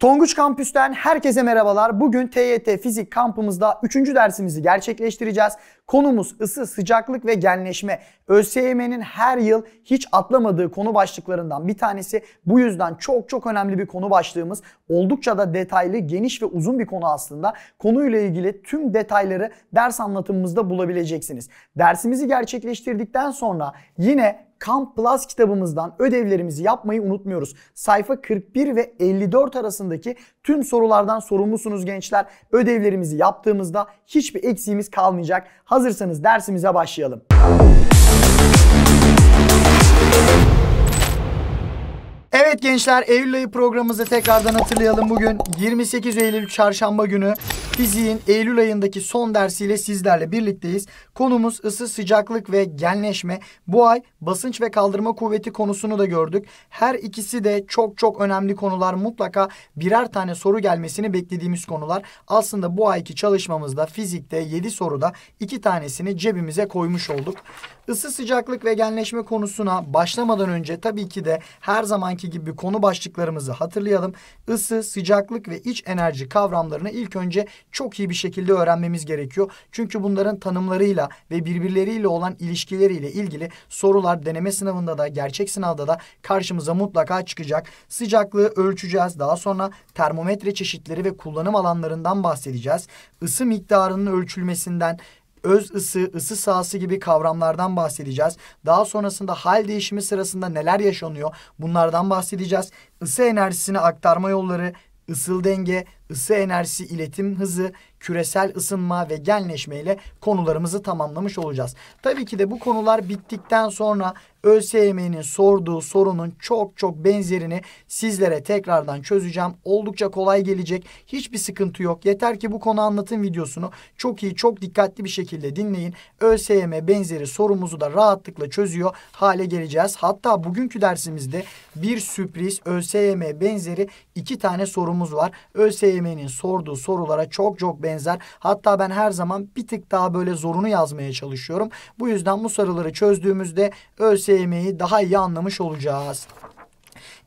Tonguç Kampüs'ten herkese merhabalar. Bugün TYT Fizik kampımızda 3. dersimizi gerçekleştireceğiz. Konumuz ısı, sıcaklık ve genleşme. ÖSYM'nin her yıl hiç atlamadığı konu başlıklarından bir tanesi. Bu yüzden çok çok önemli bir konu başlığımız. Oldukça da detaylı, geniş ve uzun bir konu aslında. Konuyla ilgili tüm detayları ders anlatımımızda bulabileceksiniz. Dersimizi gerçekleştirdikten sonra yine Kamp Plus kitabımızdan ödevlerimizi yapmayı unutmuyoruz. Sayfa 41 ve 54 arasındaki tüm sorulardan sorumlusunuz gençler. Ödevlerimizi yaptığımızda hiçbir eksiğimiz kalmayacak. Hazırsanız dersimize başlayalım. Evet gençler Eylül ayı programımızı tekrardan hatırlayalım. Bugün 28 Eylül çarşamba günü fiziğin Eylül ayındaki son dersiyle sizlerle birlikteyiz. Konumuz ısı, sıcaklık ve genleşme. Bu ay basınç ve kaldırma kuvveti konusunu da gördük. Her ikisi de çok çok önemli konular. Mutlaka birer tane soru gelmesini beklediğimiz konular. Aslında bu ayki çalışmamızda fizikte 7 soruda 2 tanesini cebimize koymuş olduk. Isı, sıcaklık ve genleşme konusuna başlamadan önce tabii ki de her zaman zamanki gibi konu başlıklarımızı hatırlayalım. Isı, sıcaklık ve iç enerji kavramlarını ilk önce çok iyi bir şekilde öğrenmemiz gerekiyor. Çünkü bunların tanımlarıyla ve birbirleriyle olan ilişkileriyle ilgili sorular deneme sınavında da gerçek sınavda da karşımıza mutlaka çıkacak. Sıcaklığı ölçeceğiz. Daha sonra termometre çeşitleri ve kullanım alanlarından bahsedeceğiz. Isı miktarının ölçülmesinden, öz ısı, ısı sahası gibi kavramlardan bahsedeceğiz. Daha sonrasında hal değişimi sırasında neler yaşanıyor bunlardan bahsedeceğiz. Isı enerjisini aktarma yolları, ısıl denge, ısı enerjisi, iletim hızı, küresel ısınma ve ile konularımızı tamamlamış olacağız. Tabii ki de bu konular bittikten sonra ÖSYM'nin sorduğu sorunun çok çok benzerini sizlere tekrardan çözeceğim. Oldukça kolay gelecek. Hiçbir sıkıntı yok. Yeter ki bu konu anlatım videosunu çok iyi, çok dikkatli bir şekilde dinleyin. ÖSYM benzeri sorumuzu da rahatlıkla çözüyor hale geleceğiz. Hatta bugünkü dersimizde bir sürpriz ÖSYM benzeri iki tane sorumuz var. ÖSYM ÖSYM'nin sorduğu sorulara çok çok benzer. Hatta ben her zaman bir tık daha böyle zorunu yazmaya çalışıyorum. Bu yüzden bu soruları çözdüğümüzde ÖSYM'yi daha iyi anlamış olacağız.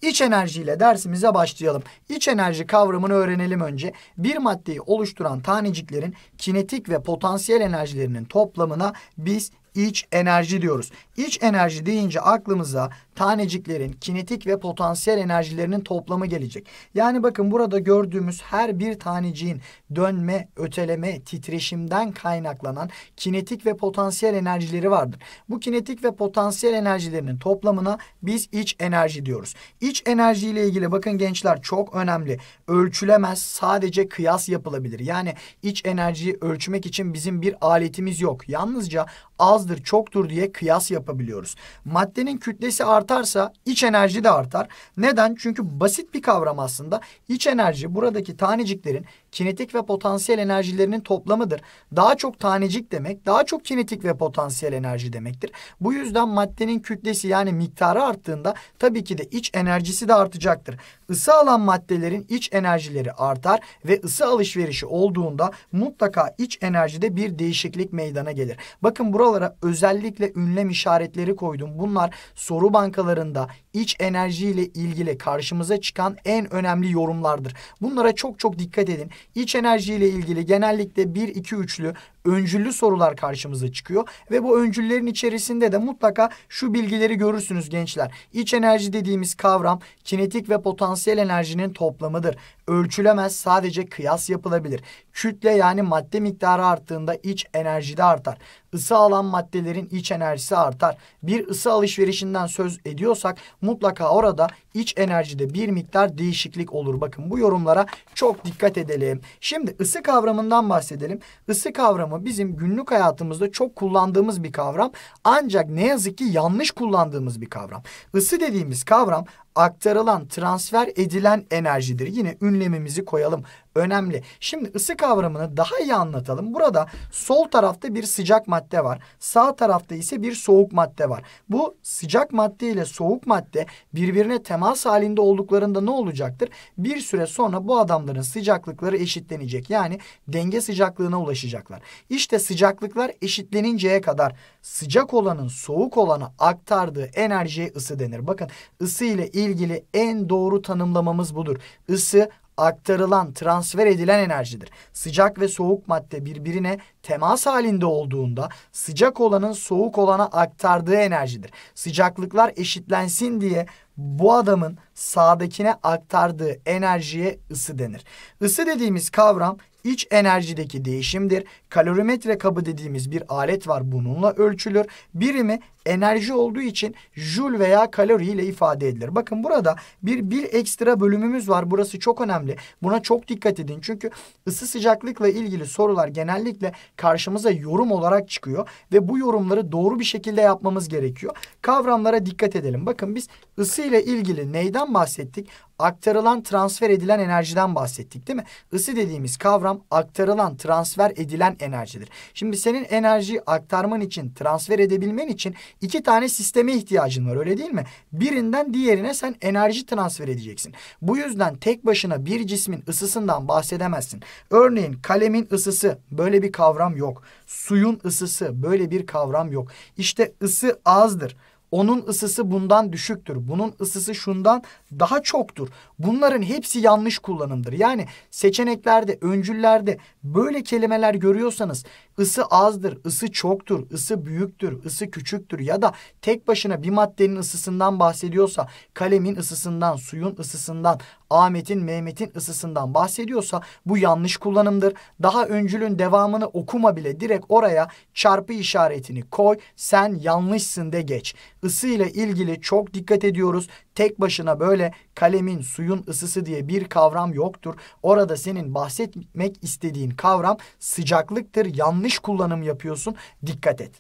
İç enerjiyle dersimize başlayalım. İç enerji kavramını öğrenelim önce. Bir maddeyi oluşturan taneciklerin kinetik ve potansiyel enerjilerinin toplamına biz iç enerji diyoruz. İç enerji deyince aklımıza taneciklerin kinetik ve potansiyel enerjilerinin toplamı gelecek. Yani bakın burada gördüğümüz her bir taneciğin dönme, öteleme, titreşimden kaynaklanan kinetik ve potansiyel enerjileri vardır. Bu kinetik ve potansiyel enerjilerinin toplamına biz iç enerji diyoruz. İç enerji ile ilgili bakın gençler çok önemli. Ölçülemez, sadece kıyas yapılabilir. Yani iç enerjiyi ölçmek için bizim bir aletimiz yok. Yalnızca azdır, çoktur diye kıyas yapabiliyoruz. Maddenin kütlesi artarsa iç enerji de artar. Neden? Çünkü basit bir kavram aslında. İç enerji buradaki taneciklerin kinetik ve potansiyel enerjilerinin toplamıdır. Daha çok tanecik demek, daha çok kinetik ve potansiyel enerji demektir. Bu yüzden maddenin kütlesi yani miktarı arttığında tabii ki de iç enerjisi de artacaktır. Isı alan maddelerin iç enerjileri artar ve ısı alışverişi olduğunda mutlaka iç enerjide bir değişiklik meydana gelir. Bakın buralara özellikle ünlem işaretleri koydum. Bunlar soru bankalarında iç enerjiyle ilgili karşımıza çıkan en önemli yorumlardır. Bunlara çok çok dikkat edin. İç enerjiyle ilgili genellikle bir iki üçlü öncüllü sorular karşımıza çıkıyor. Ve bu öncüllerin içerisinde de mutlaka şu bilgileri görürsünüz gençler. İç enerji dediğimiz kavram kinetik ve potansiyel enerjinin toplamıdır. Ölçülemez sadece kıyas yapılabilir. Kütle yani madde miktarı arttığında iç enerji de artar. Isı alan maddelerin iç enerjisi artar. Bir ısı alışverişinden söz ediyorsak mutlaka orada iç enerjide bir miktar değişiklik olur. Bakın bu yorumlara çok dikkat edelim. Şimdi ısı kavramından bahsedelim. Isı kavramı ama bizim günlük hayatımızda çok kullandığımız bir kavram. Ancak ne yazık ki yanlış kullandığımız bir kavram. Isı dediğimiz kavram aktarılan, transfer edilen enerjidir. Yine ünlemimizi koyalım. Önemli. Şimdi ısı kavramını daha iyi anlatalım. Burada sol tarafta bir sıcak madde var. Sağ tarafta ise bir soğuk madde var. Bu sıcak madde ile soğuk madde birbirine temas halinde olduklarında ne olacaktır? Bir süre sonra bu adamların sıcaklıkları eşitlenecek. Yani denge sıcaklığına ulaşacaklar. İşte sıcaklıklar eşitleninceye kadar sıcak olanın soğuk olana aktardığı enerjiye ısı denir. Bakın ısı ile ilgili ilgili en doğru tanımlamamız budur. Isı aktarılan, transfer edilen enerjidir. Sıcak ve soğuk madde birbirine temas halinde olduğunda sıcak olanın soğuk olana aktardığı enerjidir. Sıcaklıklar eşitlensin diye bu adamın sağdakine aktardığı enerjiye ısı denir. Isı dediğimiz kavram iç enerjideki değişimdir. Kalorimetre kabı dediğimiz bir alet var bununla ölçülür. Birimi enerji olduğu için jül veya kalori ile ifade edilir. Bakın burada bir bir ekstra bölümümüz var. Burası çok önemli. Buna çok dikkat edin. Çünkü ısı sıcaklıkla ilgili sorular genellikle karşımıza yorum olarak çıkıyor. Ve bu yorumları doğru bir şekilde yapmamız gerekiyor. Kavramlara dikkat edelim. Bakın biz ısı ile ilgili neyden bahsettik? Aktarılan, transfer edilen enerjiden bahsettik değil mi? Isı dediğimiz kavram aktarılan, transfer edilen enerjidir. Şimdi senin enerjiyi aktarman için, transfer edebilmen için iki tane sisteme ihtiyacın var öyle değil mi? Birinden diğerine sen enerji transfer edeceksin. Bu yüzden tek başına bir cismin ısısından bahsedemezsin. Örneğin kalemin ısısı böyle bir kavram yok. Suyun ısısı böyle bir kavram yok. İşte ısı azdır. Onun ısısı bundan düşüktür. Bunun ısısı şundan daha çoktur. Bunların hepsi yanlış kullanımdır. Yani seçeneklerde, öncüllerde böyle kelimeler görüyorsanız ısı azdır, ısı çoktur, ısı büyüktür, ısı küçüktür ya da tek başına bir maddenin ısısından bahsediyorsa, kalemin ısısından, suyun ısısından, Ahmet'in, Mehmet'in ısısından bahsediyorsa bu yanlış kullanımdır. Daha öncülün devamını okuma bile direkt oraya çarpı işaretini koy. Sen yanlışsın de geç. Isı ile ilgili çok dikkat ediyoruz. Tek başına böyle kalemin suyun ısısı diye bir kavram yoktur. Orada senin bahsetmek istediğin kavram sıcaklıktır. Yanlış kullanım yapıyorsun. Dikkat et.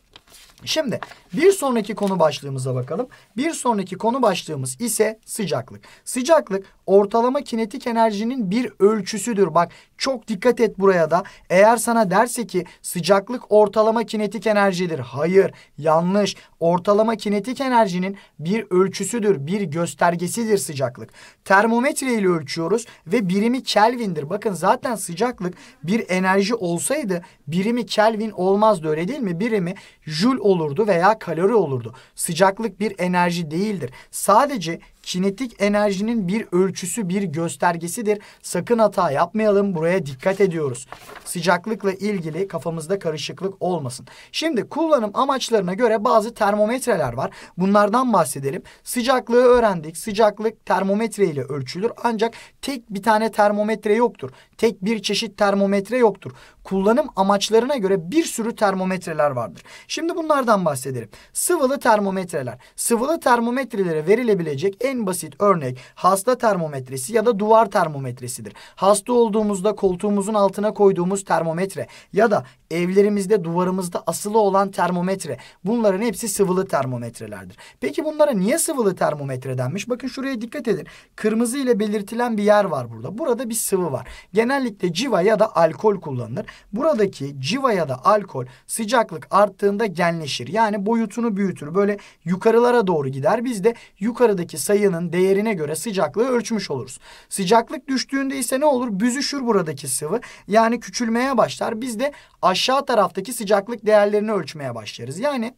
Şimdi bir sonraki konu başlığımıza bakalım. Bir sonraki konu başlığımız ise sıcaklık. Sıcaklık ortalama kinetik enerjinin bir ölçüsüdür. Bak çok dikkat et buraya da. Eğer sana derse ki sıcaklık ortalama kinetik enerjidir. Hayır yanlış ortalama kinetik enerjinin bir ölçüsüdür, bir göstergesidir sıcaklık. Termometre ile ölçüyoruz ve birimi Kelvin'dir. Bakın zaten sıcaklık bir enerji olsaydı birimi Kelvin olmazdı öyle değil mi? Birimi Jül olurdu veya kalori olurdu. Sıcaklık bir enerji değildir. Sadece kinetik enerjinin bir ölçüsü, bir göstergesidir. Sakın hata yapmayalım. Buraya dikkat ediyoruz. Sıcaklıkla ilgili kafamızda karışıklık olmasın. Şimdi kullanım amaçlarına göre bazı termometreler var. Bunlardan bahsedelim. Sıcaklığı öğrendik. Sıcaklık termometre ile ölçülür. Ancak tek bir tane termometre yoktur. Tek bir çeşit termometre yoktur. Kullanım amaçlarına göre bir sürü termometreler vardır. Şimdi bunlardan bahsedelim. Sıvılı termometreler. Sıvılı termometrelere verilebilecek en en basit örnek hasta termometresi ya da duvar termometresidir. Hasta olduğumuzda koltuğumuzun altına koyduğumuz termometre ya da evlerimizde duvarımızda asılı olan termometre. Bunların hepsi sıvılı termometrelerdir. Peki bunlara niye sıvılı termometre denmiş? Bakın şuraya dikkat edin. Kırmızı ile belirtilen bir yer var burada. Burada bir sıvı var. Genellikle civa ya da alkol kullanılır. Buradaki civa ya da alkol sıcaklık arttığında genleşir. Yani boyutunu büyütür. Böyle yukarılara doğru gider. Biz de yukarıdaki sayının değerine göre sıcaklığı ölçmüş oluruz. Sıcaklık düştüğünde ise ne olur? Büzüşür buradaki sıvı. Yani küçülmeye başlar. Biz de aşağı aşağı taraftaki sıcaklık değerlerini ölçmeye başlarız. Yani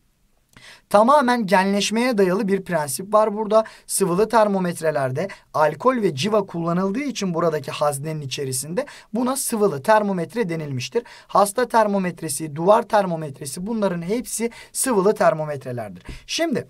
Tamamen genleşmeye dayalı bir prensip var burada. Sıvılı termometrelerde alkol ve civa kullanıldığı için buradaki haznenin içerisinde buna sıvılı termometre denilmiştir. Hasta termometresi, duvar termometresi bunların hepsi sıvılı termometrelerdir. Şimdi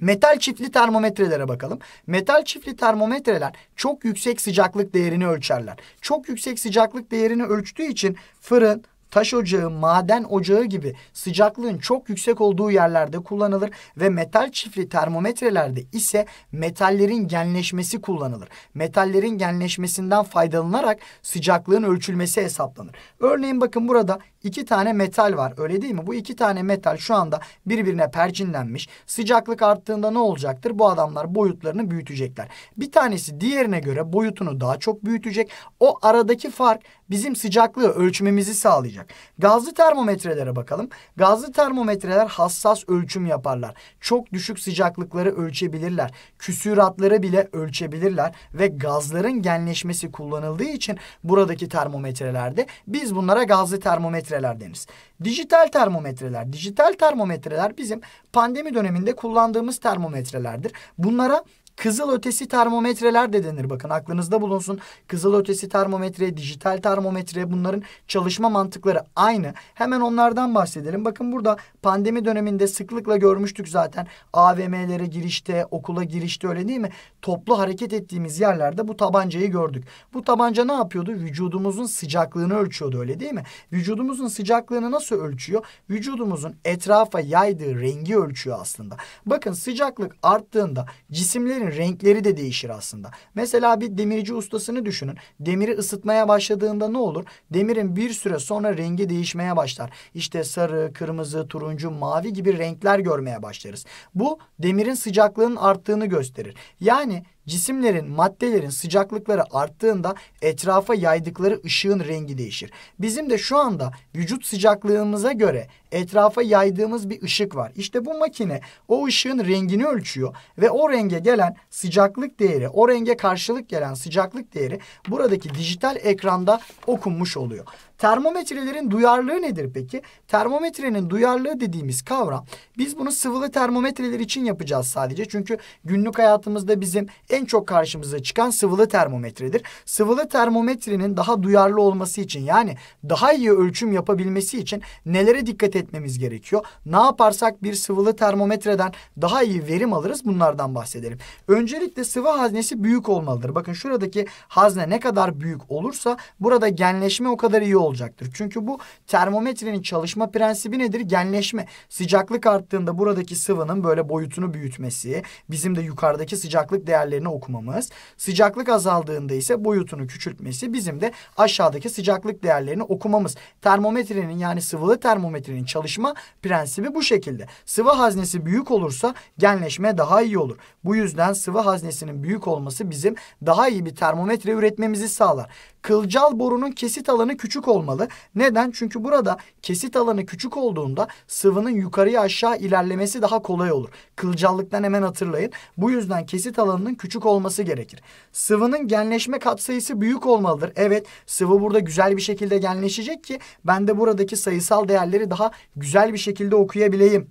Metal çiftli termometrelere bakalım. Metal çiftli termometreler çok yüksek sıcaklık değerini ölçerler. Çok yüksek sıcaklık değerini ölçtüğü için fırın, taş ocağı, maden ocağı gibi sıcaklığın çok yüksek olduğu yerlerde kullanılır ve metal çiftli termometrelerde ise metallerin genleşmesi kullanılır. Metallerin genleşmesinden faydalanarak sıcaklığın ölçülmesi hesaplanır. Örneğin bakın burada iki tane metal var öyle değil mi? Bu iki tane metal şu anda birbirine percinlenmiş. Sıcaklık arttığında ne olacaktır? Bu adamlar boyutlarını büyütecekler. Bir tanesi diğerine göre boyutunu daha çok büyütecek. O aradaki fark bizim sıcaklığı ölçmemizi sağlayacak. Gazlı termometrelere bakalım. Gazlı termometreler hassas ölçüm yaparlar. Çok düşük sıcaklıkları ölçebilirler. Küsüratları bile ölçebilirler ve gazların genleşmesi kullanıldığı için buradaki termometrelerde biz bunlara gazlı termometreler deriz. Dijital termometreler. Dijital termometreler bizim pandemi döneminde kullandığımız termometrelerdir. Bunlara Kızıl ötesi termometreler de denir bakın aklınızda bulunsun. Kızıl ötesi termometre, dijital termometre bunların çalışma mantıkları aynı. Hemen onlardan bahsedelim. Bakın burada pandemi döneminde sıklıkla görmüştük zaten. AVM'lere girişte, okula girişte öyle değil mi? Toplu hareket ettiğimiz yerlerde bu tabancayı gördük. Bu tabanca ne yapıyordu? Vücudumuzun sıcaklığını ölçüyordu öyle değil mi? Vücudumuzun sıcaklığını nasıl ölçüyor? Vücudumuzun etrafa yaydığı rengi ölçüyor aslında. Bakın sıcaklık arttığında cisimlerin malzemelerin renkleri de değişir aslında. Mesela bir demirci ustasını düşünün. Demiri ısıtmaya başladığında ne olur? Demirin bir süre sonra rengi değişmeye başlar. İşte sarı, kırmızı, turuncu, mavi gibi renkler görmeye başlarız. Bu demirin sıcaklığının arttığını gösterir. Yani Cisimlerin, maddelerin sıcaklıkları arttığında etrafa yaydıkları ışığın rengi değişir. Bizim de şu anda vücut sıcaklığımıza göre etrafa yaydığımız bir ışık var. İşte bu makine o ışığın rengini ölçüyor ve o renge gelen sıcaklık değeri, o renge karşılık gelen sıcaklık değeri buradaki dijital ekranda okunmuş oluyor. Termometrelerin duyarlılığı nedir peki? Termometrenin duyarlılığı dediğimiz kavram biz bunu sıvılı termometreler için yapacağız sadece. Çünkü günlük hayatımızda bizim en çok karşımıza çıkan sıvılı termometredir. Sıvılı termometrenin daha duyarlı olması için yani daha iyi ölçüm yapabilmesi için nelere dikkat etmemiz gerekiyor? Ne yaparsak bir sıvılı termometreden daha iyi verim alırız bunlardan bahsedelim. Öncelikle sıvı haznesi büyük olmalıdır. Bakın şuradaki hazne ne kadar büyük olursa burada genleşme o kadar iyi olur olacaktır. Çünkü bu termometrenin çalışma prensibi nedir? Genleşme. Sıcaklık arttığında buradaki sıvının böyle boyutunu büyütmesi, bizim de yukarıdaki sıcaklık değerlerini okumamız, sıcaklık azaldığında ise boyutunu küçültmesi, bizim de aşağıdaki sıcaklık değerlerini okumamız. Termometrenin yani sıvılı termometrenin çalışma prensibi bu şekilde. Sıvı haznesi büyük olursa genleşme daha iyi olur. Bu yüzden sıvı haznesinin büyük olması bizim daha iyi bir termometre üretmemizi sağlar. Kılcal borunun kesit alanı küçük olmalı. Neden? Çünkü burada kesit alanı küçük olduğunda sıvının yukarıya aşağı ilerlemesi daha kolay olur. Kılcallıktan hemen hatırlayın. Bu yüzden kesit alanının küçük olması gerekir. Sıvının genleşme katsayısı büyük olmalıdır. Evet sıvı burada güzel bir şekilde genleşecek ki ben de buradaki sayısal değerleri daha güzel bir şekilde okuyabileyim.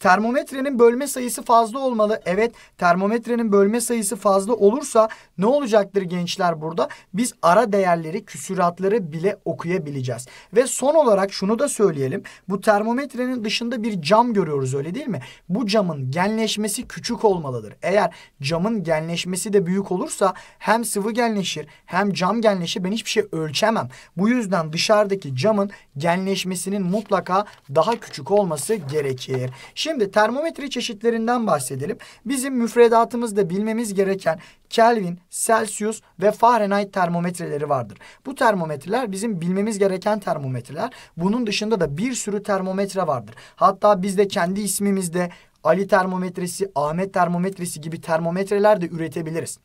Termometrenin bölme sayısı fazla olmalı. Evet termometrenin bölme sayısı fazla olursa ne olacaktır gençler burada? Biz ara değerleri, küsüratları bile okuyabileceğiz. Ve son olarak şunu da söyleyelim. Bu termometrenin dışında bir cam görüyoruz öyle değil mi? Bu camın genleşmesi küçük olmalıdır. Eğer camın genleşmesi de büyük olursa hem sıvı genleşir hem cam genleşir. Ben hiçbir şey ölçemem. Bu yüzden dışarıdaki camın genleşmesinin mutlaka daha küçük olması gerekir. Şimdi Şimdi termometre çeşitlerinden bahsedelim. Bizim müfredatımızda bilmemiz gereken Kelvin, Celsius ve Fahrenheit termometreleri vardır. Bu termometreler bizim bilmemiz gereken termometreler. Bunun dışında da bir sürü termometre vardır. Hatta biz de kendi ismimizde Ali termometresi, Ahmet termometresi gibi termometreler de üretebiliriz.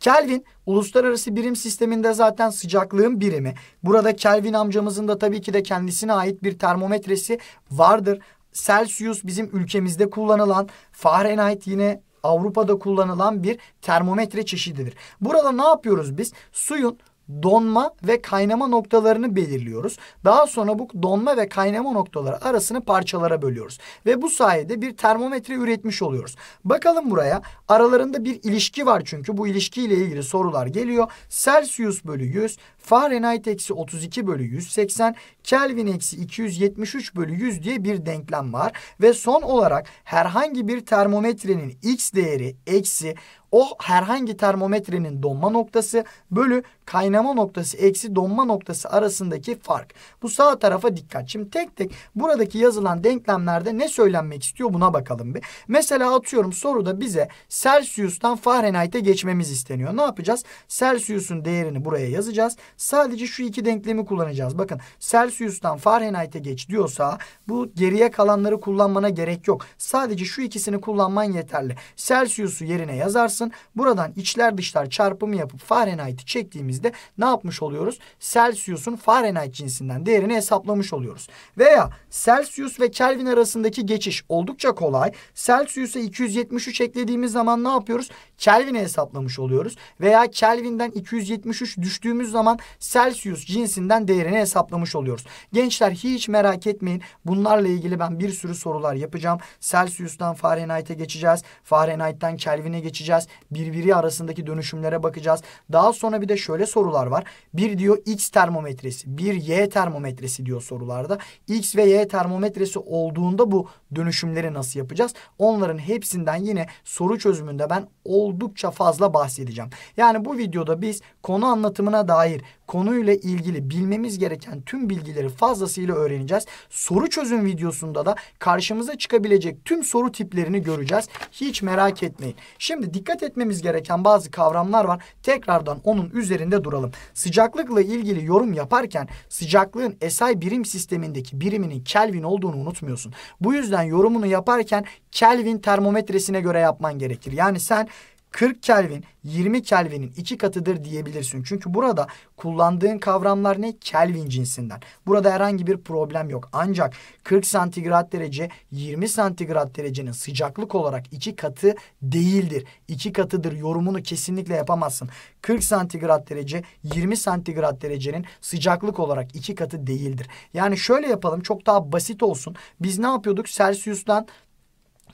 Kelvin uluslararası birim sisteminde zaten sıcaklığın birimi. Burada Kelvin amcamızın da tabii ki de kendisine ait bir termometresi vardır. Celsius bizim ülkemizde kullanılan, Fahrenheit yine Avrupa'da kullanılan bir termometre çeşididir. Burada ne yapıyoruz biz? Suyun donma ve kaynama noktalarını belirliyoruz. Daha sonra bu donma ve kaynama noktaları arasını parçalara bölüyoruz. Ve bu sayede bir termometre üretmiş oluyoruz. Bakalım buraya. Aralarında bir ilişki var çünkü bu ilişkiyle ilgili sorular geliyor. Celsius bölü 100, Fahrenheit eksi 32 bölü 180, Kelvin eksi 273 bölü 100 diye bir denklem var. Ve son olarak herhangi bir termometrenin x değeri eksi o herhangi termometrenin donma noktası bölü kaynama noktası eksi donma noktası arasındaki fark. Bu sağ tarafa dikkat. Şimdi tek tek buradaki yazılan denklemlerde ne söylenmek istiyor buna bakalım bir. Mesela atıyorum soruda bize Celsius'tan Fahrenheit'e geçmemiz isteniyor. Ne yapacağız? Celsius'un değerini buraya yazacağız. Sadece şu iki denklemi kullanacağız. Bakın Celsius'tan Fahrenheit'e geç diyorsa bu geriye kalanları kullanmana gerek yok. Sadece şu ikisini kullanman yeterli. Celsius'u yerine yazarsın kalsın. Buradan içler dışlar çarpımı yapıp Fahrenheit'i çektiğimizde ne yapmış oluyoruz? Celsius'un Fahrenheit cinsinden değerini hesaplamış oluyoruz. Veya Celsius ve Kelvin arasındaki geçiş oldukça kolay. Celsius'a 273 eklediğimiz zaman ne yapıyoruz? Kelvin'i hesaplamış oluyoruz. Veya Kelvin'den 273 düştüğümüz zaman Celsius cinsinden değerini hesaplamış oluyoruz. Gençler hiç merak etmeyin. Bunlarla ilgili ben bir sürü sorular yapacağım. Celsius'tan Fahrenheit'e geçeceğiz. Fahrenheit'ten Kelvin'e geçeceğiz. Birbiri arasındaki dönüşümlere bakacağız. Daha sonra bir de şöyle sorular var. Bir diyor X termometresi, bir Y termometresi diyor sorularda. X ve Y termometresi olduğunda bu dönüşümleri nasıl yapacağız? Onların hepsinden yine soru çözümünde ben oldukça fazla bahsedeceğim. Yani bu videoda biz konu anlatımına dair konuyla ilgili bilmemiz gereken tüm bilgileri fazlasıyla öğreneceğiz. Soru çözüm videosunda da karşımıza çıkabilecek tüm soru tiplerini göreceğiz. Hiç merak etmeyin. Şimdi dikkat dikkat etmemiz gereken bazı kavramlar var. Tekrardan onun üzerinde duralım. Sıcaklıkla ilgili yorum yaparken sıcaklığın SI birim sistemindeki biriminin Kelvin olduğunu unutmuyorsun. Bu yüzden yorumunu yaparken Kelvin termometresine göre yapman gerekir. Yani sen 40 Kelvin 20 Kelvin'in iki katıdır diyebilirsin. Çünkü burada kullandığın kavramlar ne? Kelvin cinsinden. Burada herhangi bir problem yok. Ancak 40 santigrat derece 20 santigrat derecenin sıcaklık olarak iki katı değildir. İki katıdır yorumunu kesinlikle yapamazsın. 40 santigrat derece 20 santigrat derecenin sıcaklık olarak iki katı değildir. Yani şöyle yapalım çok daha basit olsun. Biz ne yapıyorduk? Celsius'tan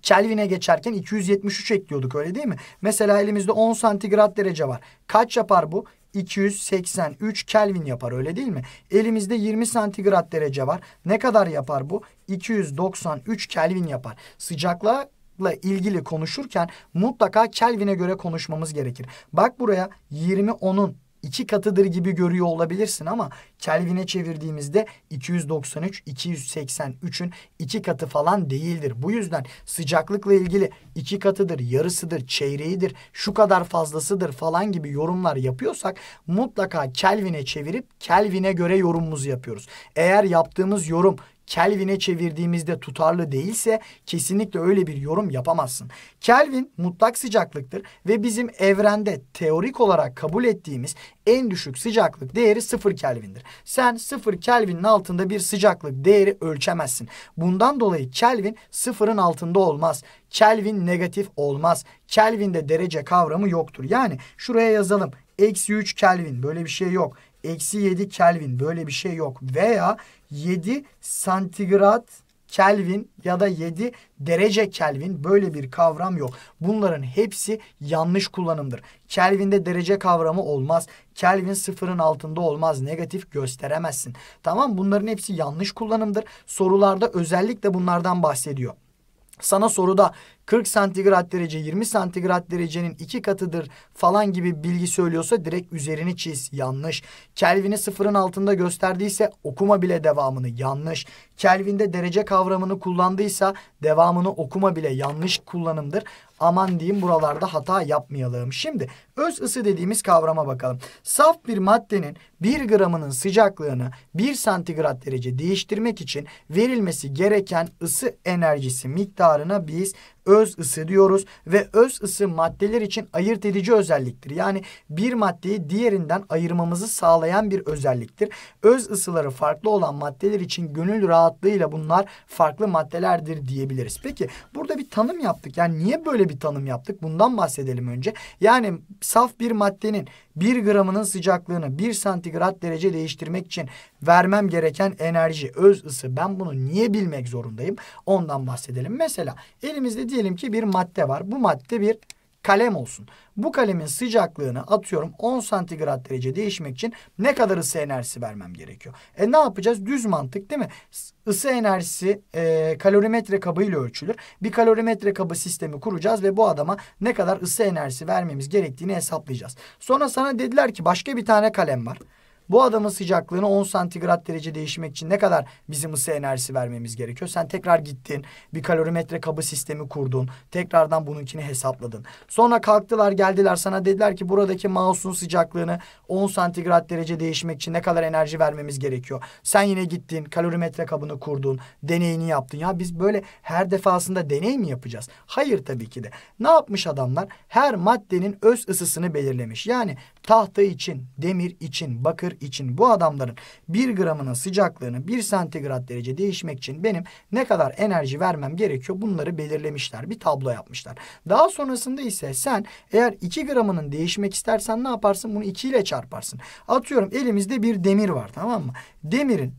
Kelvin'e geçerken 273 ekliyorduk öyle değil mi? Mesela elimizde 10 santigrat derece var. Kaç yapar bu? 283 Kelvin yapar öyle değil mi? Elimizde 20 santigrat derece var. Ne kadar yapar bu? 293 Kelvin yapar. Sıcaklığa ile ilgili konuşurken mutlaka Kelvin'e göre konuşmamız gerekir. Bak buraya 20 onun iki katıdır gibi görüyor olabilirsin ama Kelvin'e çevirdiğimizde 293, 283'ün iki katı falan değildir. Bu yüzden sıcaklıkla ilgili iki katıdır, yarısıdır, çeyreğidir, şu kadar fazlasıdır falan gibi yorumlar yapıyorsak mutlaka Kelvin'e çevirip Kelvin'e göre yorumumuzu yapıyoruz. Eğer yaptığımız yorum Kelvin'e çevirdiğimizde tutarlı değilse kesinlikle öyle bir yorum yapamazsın. Kelvin mutlak sıcaklıktır ve bizim evrende teorik olarak kabul ettiğimiz en düşük sıcaklık değeri 0 Kelvin'dir. Sen 0 Kelvin'in altında bir sıcaklık değeri ölçemezsin. Bundan dolayı Kelvin 0'ın altında olmaz. Kelvin negatif olmaz. Kelvin'de derece kavramı yoktur. Yani şuraya yazalım. Eksi 3 Kelvin böyle bir şey yok. Eksi 7 Kelvin böyle bir şey yok. Veya 7 santigrat Kelvin ya da 7 derece Kelvin böyle bir kavram yok. Bunların hepsi yanlış kullanımdır. Kelvin'de derece kavramı olmaz. Kelvin sıfırın altında olmaz. Negatif gösteremezsin. Tamam bunların hepsi yanlış kullanımdır. Sorularda özellikle bunlardan bahsediyor sana soruda 40 santigrat derece 20 santigrat derecenin iki katıdır falan gibi bilgi söylüyorsa direkt üzerini çiz yanlış. Kelvin'i sıfırın altında gösterdiyse okuma bile devamını yanlış. Kelvin'de derece kavramını kullandıysa devamını okuma bile yanlış kullanımdır aman diyeyim buralarda hata yapmayalım. Şimdi öz ısı dediğimiz kavrama bakalım. Saf bir maddenin 1 gramının sıcaklığını 1 santigrat derece değiştirmek için verilmesi gereken ısı enerjisi miktarına biz öz ısı diyoruz ve öz ısı maddeler için ayırt edici özelliktir. Yani bir maddeyi diğerinden ayırmamızı sağlayan bir özelliktir. Öz ısıları farklı olan maddeler için gönül rahatlığıyla bunlar farklı maddelerdir diyebiliriz. Peki burada bir tanım yaptık. Yani niye böyle bir tanım yaptık? Bundan bahsedelim önce. Yani saf bir maddenin bir gramının sıcaklığını bir santigrat derece değiştirmek için vermem gereken enerji, öz ısı. Ben bunu niye bilmek zorundayım? Ondan bahsedelim. Mesela elimizde diyelim ki bir madde var. Bu madde bir kalem olsun. Bu kalemin sıcaklığını atıyorum 10 santigrat derece değişmek için ne kadar ısı enerjisi vermem gerekiyor. E ne yapacağız? Düz mantık değil mi? Isı enerjisi e, kalorimetre kabıyla ölçülür. Bir kalorimetre kabı sistemi kuracağız ve bu adama ne kadar ısı enerjisi vermemiz gerektiğini hesaplayacağız. Sonra sana dediler ki başka bir tane kalem var. Bu adamın sıcaklığını 10 santigrat derece değişmek için ne kadar bizim ısı enerjisi vermemiz gerekiyor? Sen tekrar gittin bir kalorimetre kabı sistemi kurdun. Tekrardan bununkini hesapladın. Sonra kalktılar geldiler sana dediler ki buradaki mouse'un sıcaklığını 10 santigrat derece değişmek için ne kadar enerji vermemiz gerekiyor? Sen yine gittin kalorimetre kabını kurdun. Deneyini yaptın. Ya biz böyle her defasında deney mi yapacağız? Hayır tabii ki de. Ne yapmış adamlar? Her maddenin öz ısısını belirlemiş. Yani tahta için, demir için, bakır için bu adamların bir gramının sıcaklığını bir santigrat derece değişmek için benim ne kadar enerji vermem gerekiyor bunları belirlemişler. Bir tablo yapmışlar. Daha sonrasında ise sen eğer iki gramının değişmek istersen ne yaparsın? Bunu iki ile çarparsın. Atıyorum elimizde bir demir var tamam mı? Demirin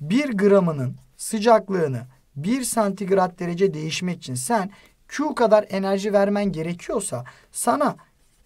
bir gramının sıcaklığını bir santigrat derece değişmek için sen Q kadar enerji vermen gerekiyorsa sana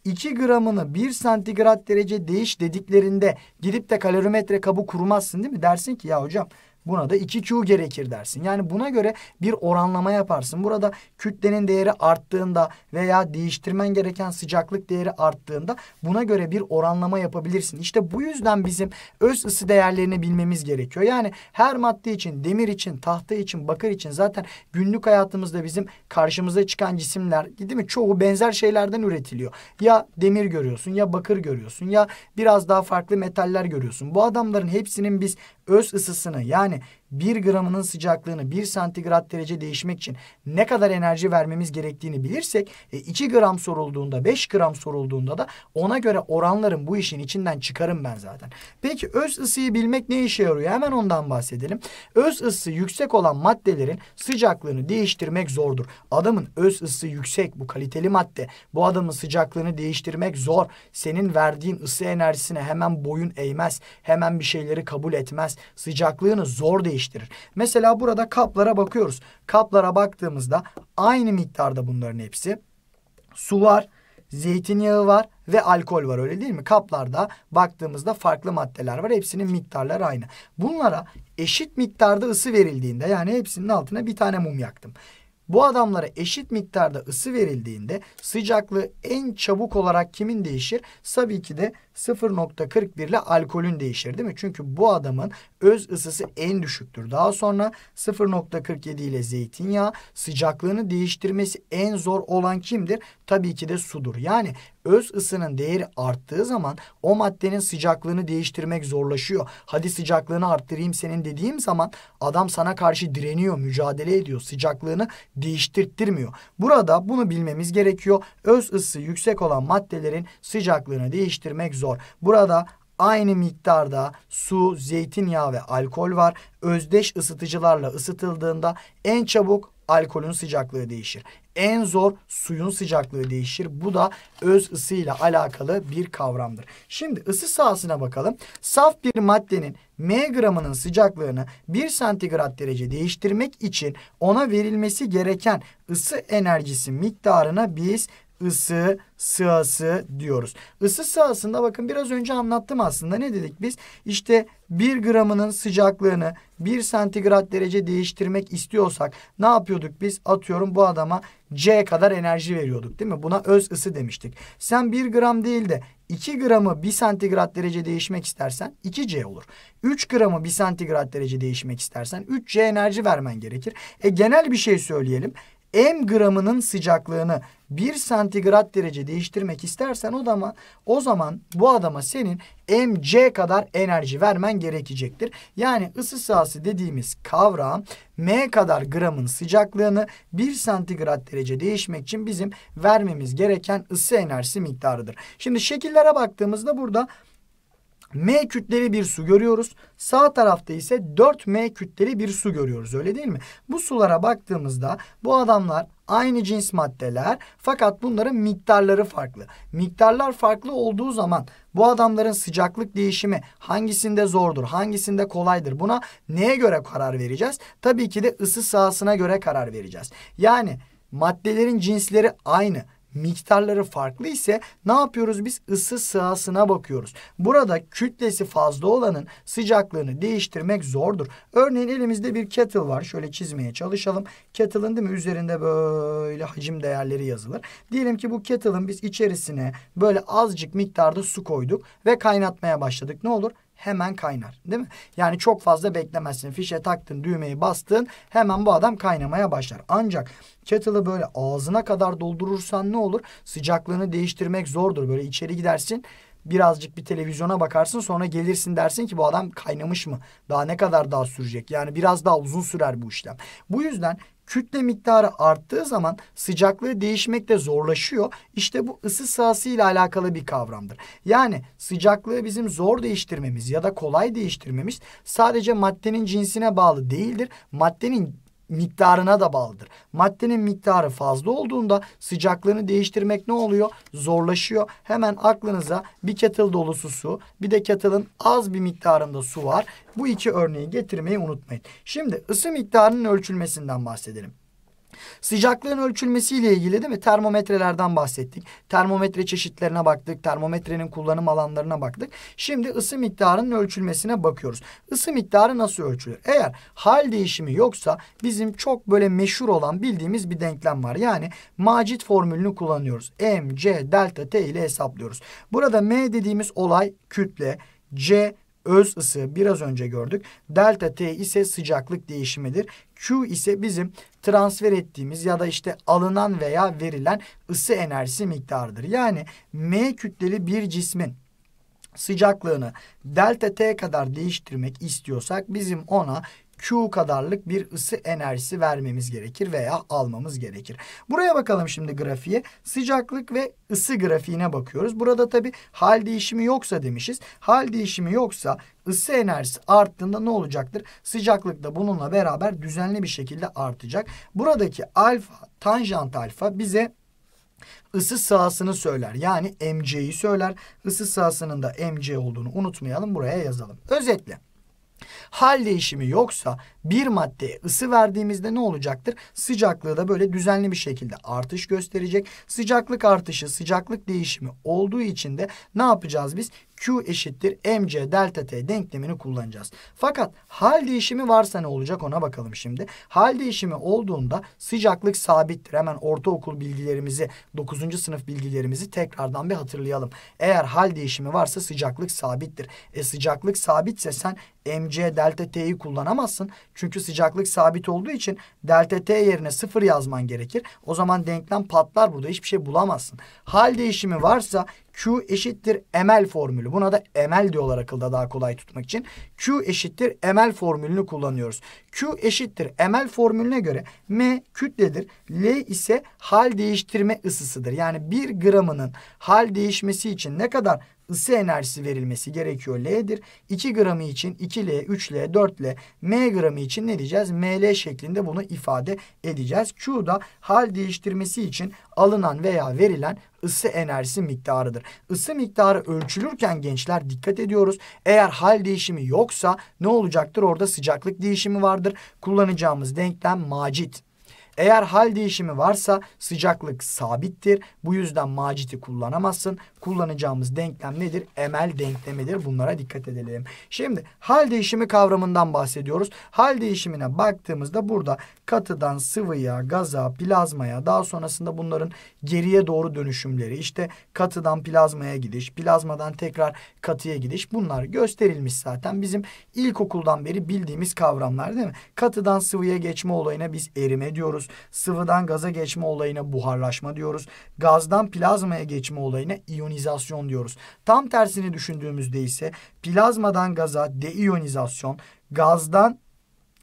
2 gramını 1 santigrat derece değiş dediklerinde gidip de kalorimetre kabı kurmazsın değil mi? Dersin ki ya hocam Buna da 2Q gerekir dersin. Yani buna göre bir oranlama yaparsın. Burada kütlenin değeri arttığında veya değiştirmen gereken sıcaklık değeri arttığında buna göre bir oranlama yapabilirsin. İşte bu yüzden bizim öz ısı değerlerini bilmemiz gerekiyor. Yani her madde için, demir için, tahta için, bakır için zaten günlük hayatımızda bizim karşımıza çıkan cisimler değil mi? Çoğu benzer şeylerden üretiliyor. Ya demir görüyorsun ya bakır görüyorsun ya biraz daha farklı metaller görüyorsun. Bu adamların hepsinin biz öz ısısını yani 1 gramının sıcaklığını 1 santigrat derece değişmek için ne kadar enerji vermemiz gerektiğini bilirsek e, 2 gram sorulduğunda 5 gram sorulduğunda da ona göre oranların bu işin içinden çıkarım ben zaten. Peki öz ısıyı bilmek ne işe yarıyor? Hemen ondan bahsedelim. Öz ısı yüksek olan maddelerin sıcaklığını değiştirmek zordur. Adamın öz ısı yüksek bu kaliteli madde. Bu adamın sıcaklığını değiştirmek zor. Senin verdiğin ısı enerjisine hemen boyun eğmez. Hemen bir şeyleri kabul etmez. Sıcaklığını zor değiştirmek değiştirir. Mesela burada kaplara bakıyoruz. Kaplara baktığımızda aynı miktarda bunların hepsi. Su var, zeytinyağı var ve alkol var öyle değil mi? Kaplarda baktığımızda farklı maddeler var. Hepsinin miktarları aynı. Bunlara eşit miktarda ısı verildiğinde yani hepsinin altına bir tane mum yaktım. Bu adamlara eşit miktarda ısı verildiğinde sıcaklığı en çabuk olarak kimin değişir? Tabii ki de 0.41 ile alkolün değişir değil mi? Çünkü bu adamın öz ısısı en düşüktür. Daha sonra 0.47 ile zeytinyağı sıcaklığını değiştirmesi en zor olan kimdir? Tabii ki de sudur. Yani öz ısının değeri arttığı zaman o maddenin sıcaklığını değiştirmek zorlaşıyor. Hadi sıcaklığını arttırayım senin dediğim zaman adam sana karşı direniyor, mücadele ediyor. Sıcaklığını değiştirttirmiyor. Burada bunu bilmemiz gerekiyor. Öz ısı yüksek olan maddelerin sıcaklığını değiştirmek zor zor. Burada aynı miktarda su, zeytinyağı ve alkol var. Özdeş ısıtıcılarla ısıtıldığında en çabuk alkolün sıcaklığı değişir. En zor suyun sıcaklığı değişir. Bu da öz ısıyla alakalı bir kavramdır. Şimdi ısı sahasına bakalım. Saf bir maddenin M gramının sıcaklığını 1 santigrat derece değiştirmek için ona verilmesi gereken ısı enerjisi miktarına biz ısı sığası diyoruz. Isı sığasında bakın biraz önce anlattım aslında. Ne dedik biz? İşte 1 gramının sıcaklığını 1 santigrat derece değiştirmek istiyorsak ne yapıyorduk biz? Atıyorum bu adama C kadar enerji veriyorduk değil mi? Buna öz ısı demiştik. Sen 1 gram değil de 2 gramı 1 santigrat derece değişmek istersen 2C olur. 3 gramı 1 santigrat derece değişmek istersen 3C enerji vermen gerekir. E genel bir şey söyleyelim. M gramının sıcaklığını 1 santigrat derece değiştirmek istersen o zaman o zaman bu adama senin mc kadar enerji vermen gerekecektir. Yani ısı sahası dediğimiz kavram m kadar gramın sıcaklığını 1 santigrat derece değişmek için bizim vermemiz gereken ısı enerjisi miktarıdır. Şimdi şekillere baktığımızda burada M kütleli bir su görüyoruz. Sağ tarafta ise 4M kütleli bir su görüyoruz öyle değil mi? Bu sulara baktığımızda bu adamlar aynı cins maddeler fakat bunların miktarları farklı. Miktarlar farklı olduğu zaman bu adamların sıcaklık değişimi hangisinde zordur, hangisinde kolaydır buna neye göre karar vereceğiz? Tabii ki de ısı sahasına göre karar vereceğiz. Yani maddelerin cinsleri aynı miktarları farklı ise ne yapıyoruz biz? ısı sahasına bakıyoruz. Burada kütlesi fazla olanın sıcaklığını değiştirmek zordur. Örneğin elimizde bir kettle var. Şöyle çizmeye çalışalım. Kettle'ın değil mi üzerinde böyle hacim değerleri yazılır. Diyelim ki bu kettle'ın biz içerisine böyle azıcık miktarda su koyduk ve kaynatmaya başladık. Ne olur? hemen kaynar. Değil mi? Yani çok fazla beklemezsin. Fişe taktın, düğmeyi bastın hemen bu adam kaynamaya başlar. Ancak kettle'ı böyle ağzına kadar doldurursan ne olur? Sıcaklığını değiştirmek zordur. Böyle içeri gidersin birazcık bir televizyona bakarsın sonra gelirsin dersin ki bu adam kaynamış mı? Daha ne kadar daha sürecek? Yani biraz daha uzun sürer bu işlem. Bu yüzden kütle miktarı arttığı zaman sıcaklığı değişmek de zorlaşıyor. İşte bu ısı sahası ile alakalı bir kavramdır. Yani sıcaklığı bizim zor değiştirmemiz ya da kolay değiştirmemiz sadece maddenin cinsine bağlı değildir. Maddenin miktarına da bağlıdır. Maddenin miktarı fazla olduğunda sıcaklığını değiştirmek ne oluyor? Zorlaşıyor. Hemen aklınıza bir kettle dolusu su, bir de kettle'ın az bir miktarında su var. Bu iki örneği getirmeyi unutmayın. Şimdi ısı miktarının ölçülmesinden bahsedelim. Sıcaklığın ölçülmesiyle ilgili değil mi? Termometrelerden bahsettik. Termometre çeşitlerine baktık. Termometrenin kullanım alanlarına baktık. Şimdi ısı miktarının ölçülmesine bakıyoruz. Isı miktarı nasıl ölçülür? Eğer hal değişimi yoksa bizim çok böyle meşhur olan bildiğimiz bir denklem var. Yani Macit formülünü kullanıyoruz. M, C, delta T ile hesaplıyoruz. Burada M dediğimiz olay kütle, C öz ısı biraz önce gördük. Delta T ise sıcaklık değişimidir. Q ise bizim transfer ettiğimiz ya da işte alınan veya verilen ısı enerjisi miktarıdır. Yani M kütleli bir cismin sıcaklığını delta T kadar değiştirmek istiyorsak bizim ona Q kadarlık bir ısı enerjisi vermemiz gerekir veya almamız gerekir. Buraya bakalım şimdi grafiğe. Sıcaklık ve ısı grafiğine bakıyoruz. Burada tabi hal değişimi yoksa demişiz. Hal değişimi yoksa ısı enerjisi arttığında ne olacaktır? Sıcaklık da bununla beraber düzenli bir şekilde artacak. Buradaki alfa, tanjant alfa bize ısı sahasını söyler. Yani mc'yi söyler. Isı sahasının da mc olduğunu unutmayalım. Buraya yazalım. Özetle Hal değişimi yoksa bir maddeye ısı verdiğimizde ne olacaktır? Sıcaklığı da böyle düzenli bir şekilde artış gösterecek. Sıcaklık artışı, sıcaklık değişimi olduğu için de ne yapacağız biz? Q eşittir MC delta T denklemini kullanacağız. Fakat hal değişimi varsa ne olacak ona bakalım şimdi. Hal değişimi olduğunda sıcaklık sabittir. Hemen ortaokul bilgilerimizi 9. sınıf bilgilerimizi tekrardan bir hatırlayalım. Eğer hal değişimi varsa sıcaklık sabittir. E sıcaklık sabitse sen MC delta T'yi kullanamazsın. Çünkü sıcaklık sabit olduğu için delta T yerine sıfır yazman gerekir. O zaman denklem patlar burada. Hiçbir şey bulamazsın. Hal değişimi varsa Q eşittir ML formülü. Buna da ML diyorlar akılda daha kolay tutmak için. Q eşittir ML formülünü kullanıyoruz. Q eşittir ML formülüne göre M kütledir. L ise hal değiştirme ısısıdır. Yani bir gramının hal değişmesi için ne kadar ısı enerjisi verilmesi gerekiyor L'dir. 2 gramı için 2L, 3L, 4L, M gramı için ne diyeceğiz? ML şeklinde bunu ifade edeceğiz. Q da hal değiştirmesi için alınan veya verilen ısı enerjisi miktarıdır. Isı miktarı ölçülürken gençler dikkat ediyoruz. Eğer hal değişimi yoksa ne olacaktır? Orada sıcaklık değişimi vardır. Kullanacağımız denklem macit. Eğer hal değişimi varsa sıcaklık sabittir. Bu yüzden Macit'i kullanamazsın. Kullanacağımız denklem nedir? Emel denklemidir. Bunlara dikkat edelim. Şimdi hal değişimi kavramından bahsediyoruz. Hal değişimine baktığımızda burada katıdan sıvıya, gaza, plazmaya daha sonrasında bunların geriye doğru dönüşümleri işte katıdan plazmaya gidiş, plazmadan tekrar katıya gidiş bunlar gösterilmiş zaten. Bizim ilkokuldan beri bildiğimiz kavramlar değil mi? Katıdan sıvıya geçme olayına biz erime diyoruz. Sıvıdan gaza geçme olayına buharlaşma diyoruz. Gazdan plazmaya geçme olayına iyonizasyon diyoruz. Tam tersini düşündüğümüzde ise plazmadan gaza deiyonizasyon, gazdan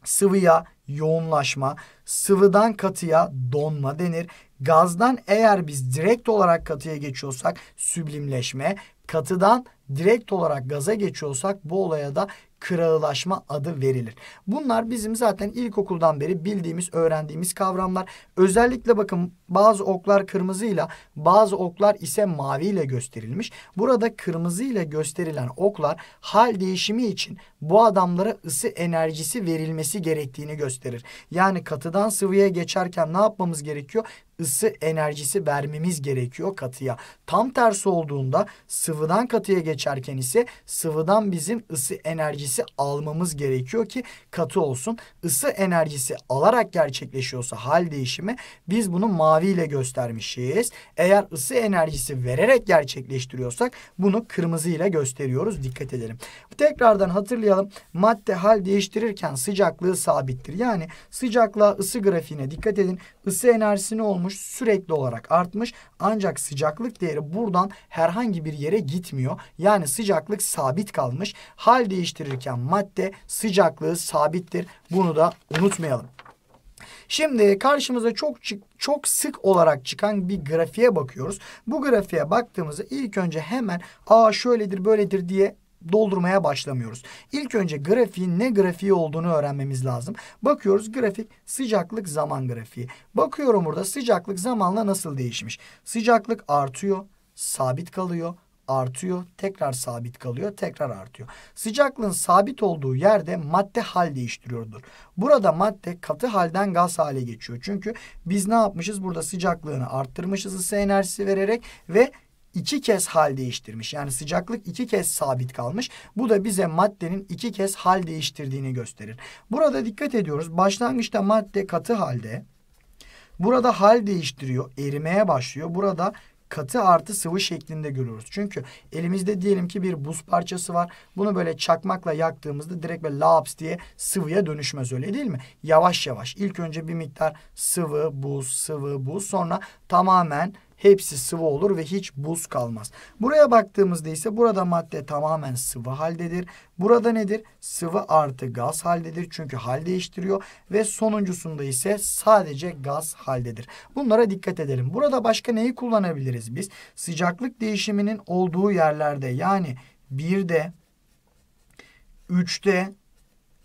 sıvıya yoğunlaşma, sıvıdan katıya donma denir. Gazdan eğer biz direkt olarak katıya geçiyorsak süblimleşme, katıdan direkt olarak gaza geçiyorsak bu olaya da kralılaşma adı verilir. Bunlar bizim zaten ilkokuldan beri bildiğimiz, öğrendiğimiz kavramlar. Özellikle bakın bazı oklar kırmızıyla, bazı oklar ise maviyle gösterilmiş. Burada kırmızıyla gösterilen oklar hal değişimi için bu adamlara ısı enerjisi verilmesi gerektiğini gösterir. Yani katıdan sıvıya geçerken ne yapmamız gerekiyor? ısı enerjisi vermemiz gerekiyor katıya. Tam tersi olduğunda sıvıdan katıya geçerken ise sıvıdan bizim ısı enerjisi almamız gerekiyor ki katı olsun. Isı enerjisi alarak gerçekleşiyorsa hal değişimi biz bunu mavi Mavi ile göstermişiz. Eğer ısı enerjisi vererek gerçekleştiriyorsak bunu kırmızı ile gösteriyoruz. Dikkat edelim. Tekrardan hatırlayalım. Madde hal değiştirirken sıcaklığı sabittir. Yani sıcaklığa ısı grafiğine dikkat edin. Isı enerjisi ne olmuş? Sürekli olarak artmış. Ancak sıcaklık değeri buradan herhangi bir yere gitmiyor. Yani sıcaklık sabit kalmış. Hal değiştirirken madde sıcaklığı sabittir. Bunu da unutmayalım. Şimdi karşımıza çok çok sık olarak çıkan bir grafiğe bakıyoruz. Bu grafiğe baktığımızda ilk önce hemen aa şöyledir böyledir diye doldurmaya başlamıyoruz. İlk önce grafiğin ne grafiği olduğunu öğrenmemiz lazım. Bakıyoruz grafik sıcaklık zaman grafiği. Bakıyorum burada sıcaklık zamanla nasıl değişmiş. Sıcaklık artıyor, sabit kalıyor artıyor, tekrar sabit kalıyor, tekrar artıyor. Sıcaklığın sabit olduğu yerde madde hal değiştiriyordur. Burada madde katı halden gaz hale geçiyor. Çünkü biz ne yapmışız? Burada sıcaklığını arttırmışız ısı enerjisi vererek ve iki kez hal değiştirmiş. Yani sıcaklık iki kez sabit kalmış. Bu da bize maddenin iki kez hal değiştirdiğini gösterir. Burada dikkat ediyoruz. Başlangıçta madde katı halde. Burada hal değiştiriyor, erimeye başlıyor. Burada katı artı sıvı şeklinde görüyoruz. Çünkü elimizde diyelim ki bir buz parçası var. Bunu böyle çakmakla yaktığımızda direkt böyle laps diye sıvıya dönüşmez öyle değil mi? Yavaş yavaş ilk önce bir miktar sıvı, buz, sıvı, buz sonra tamamen hepsi sıvı olur ve hiç buz kalmaz. Buraya baktığımızda ise burada madde tamamen sıvı haldedir. Burada nedir? Sıvı artı gaz haldedir. Çünkü hal değiştiriyor ve sonuncusunda ise sadece gaz haldedir. Bunlara dikkat edelim. Burada başka neyi kullanabiliriz biz? Sıcaklık değişiminin olduğu yerlerde yani 1'de, 3'te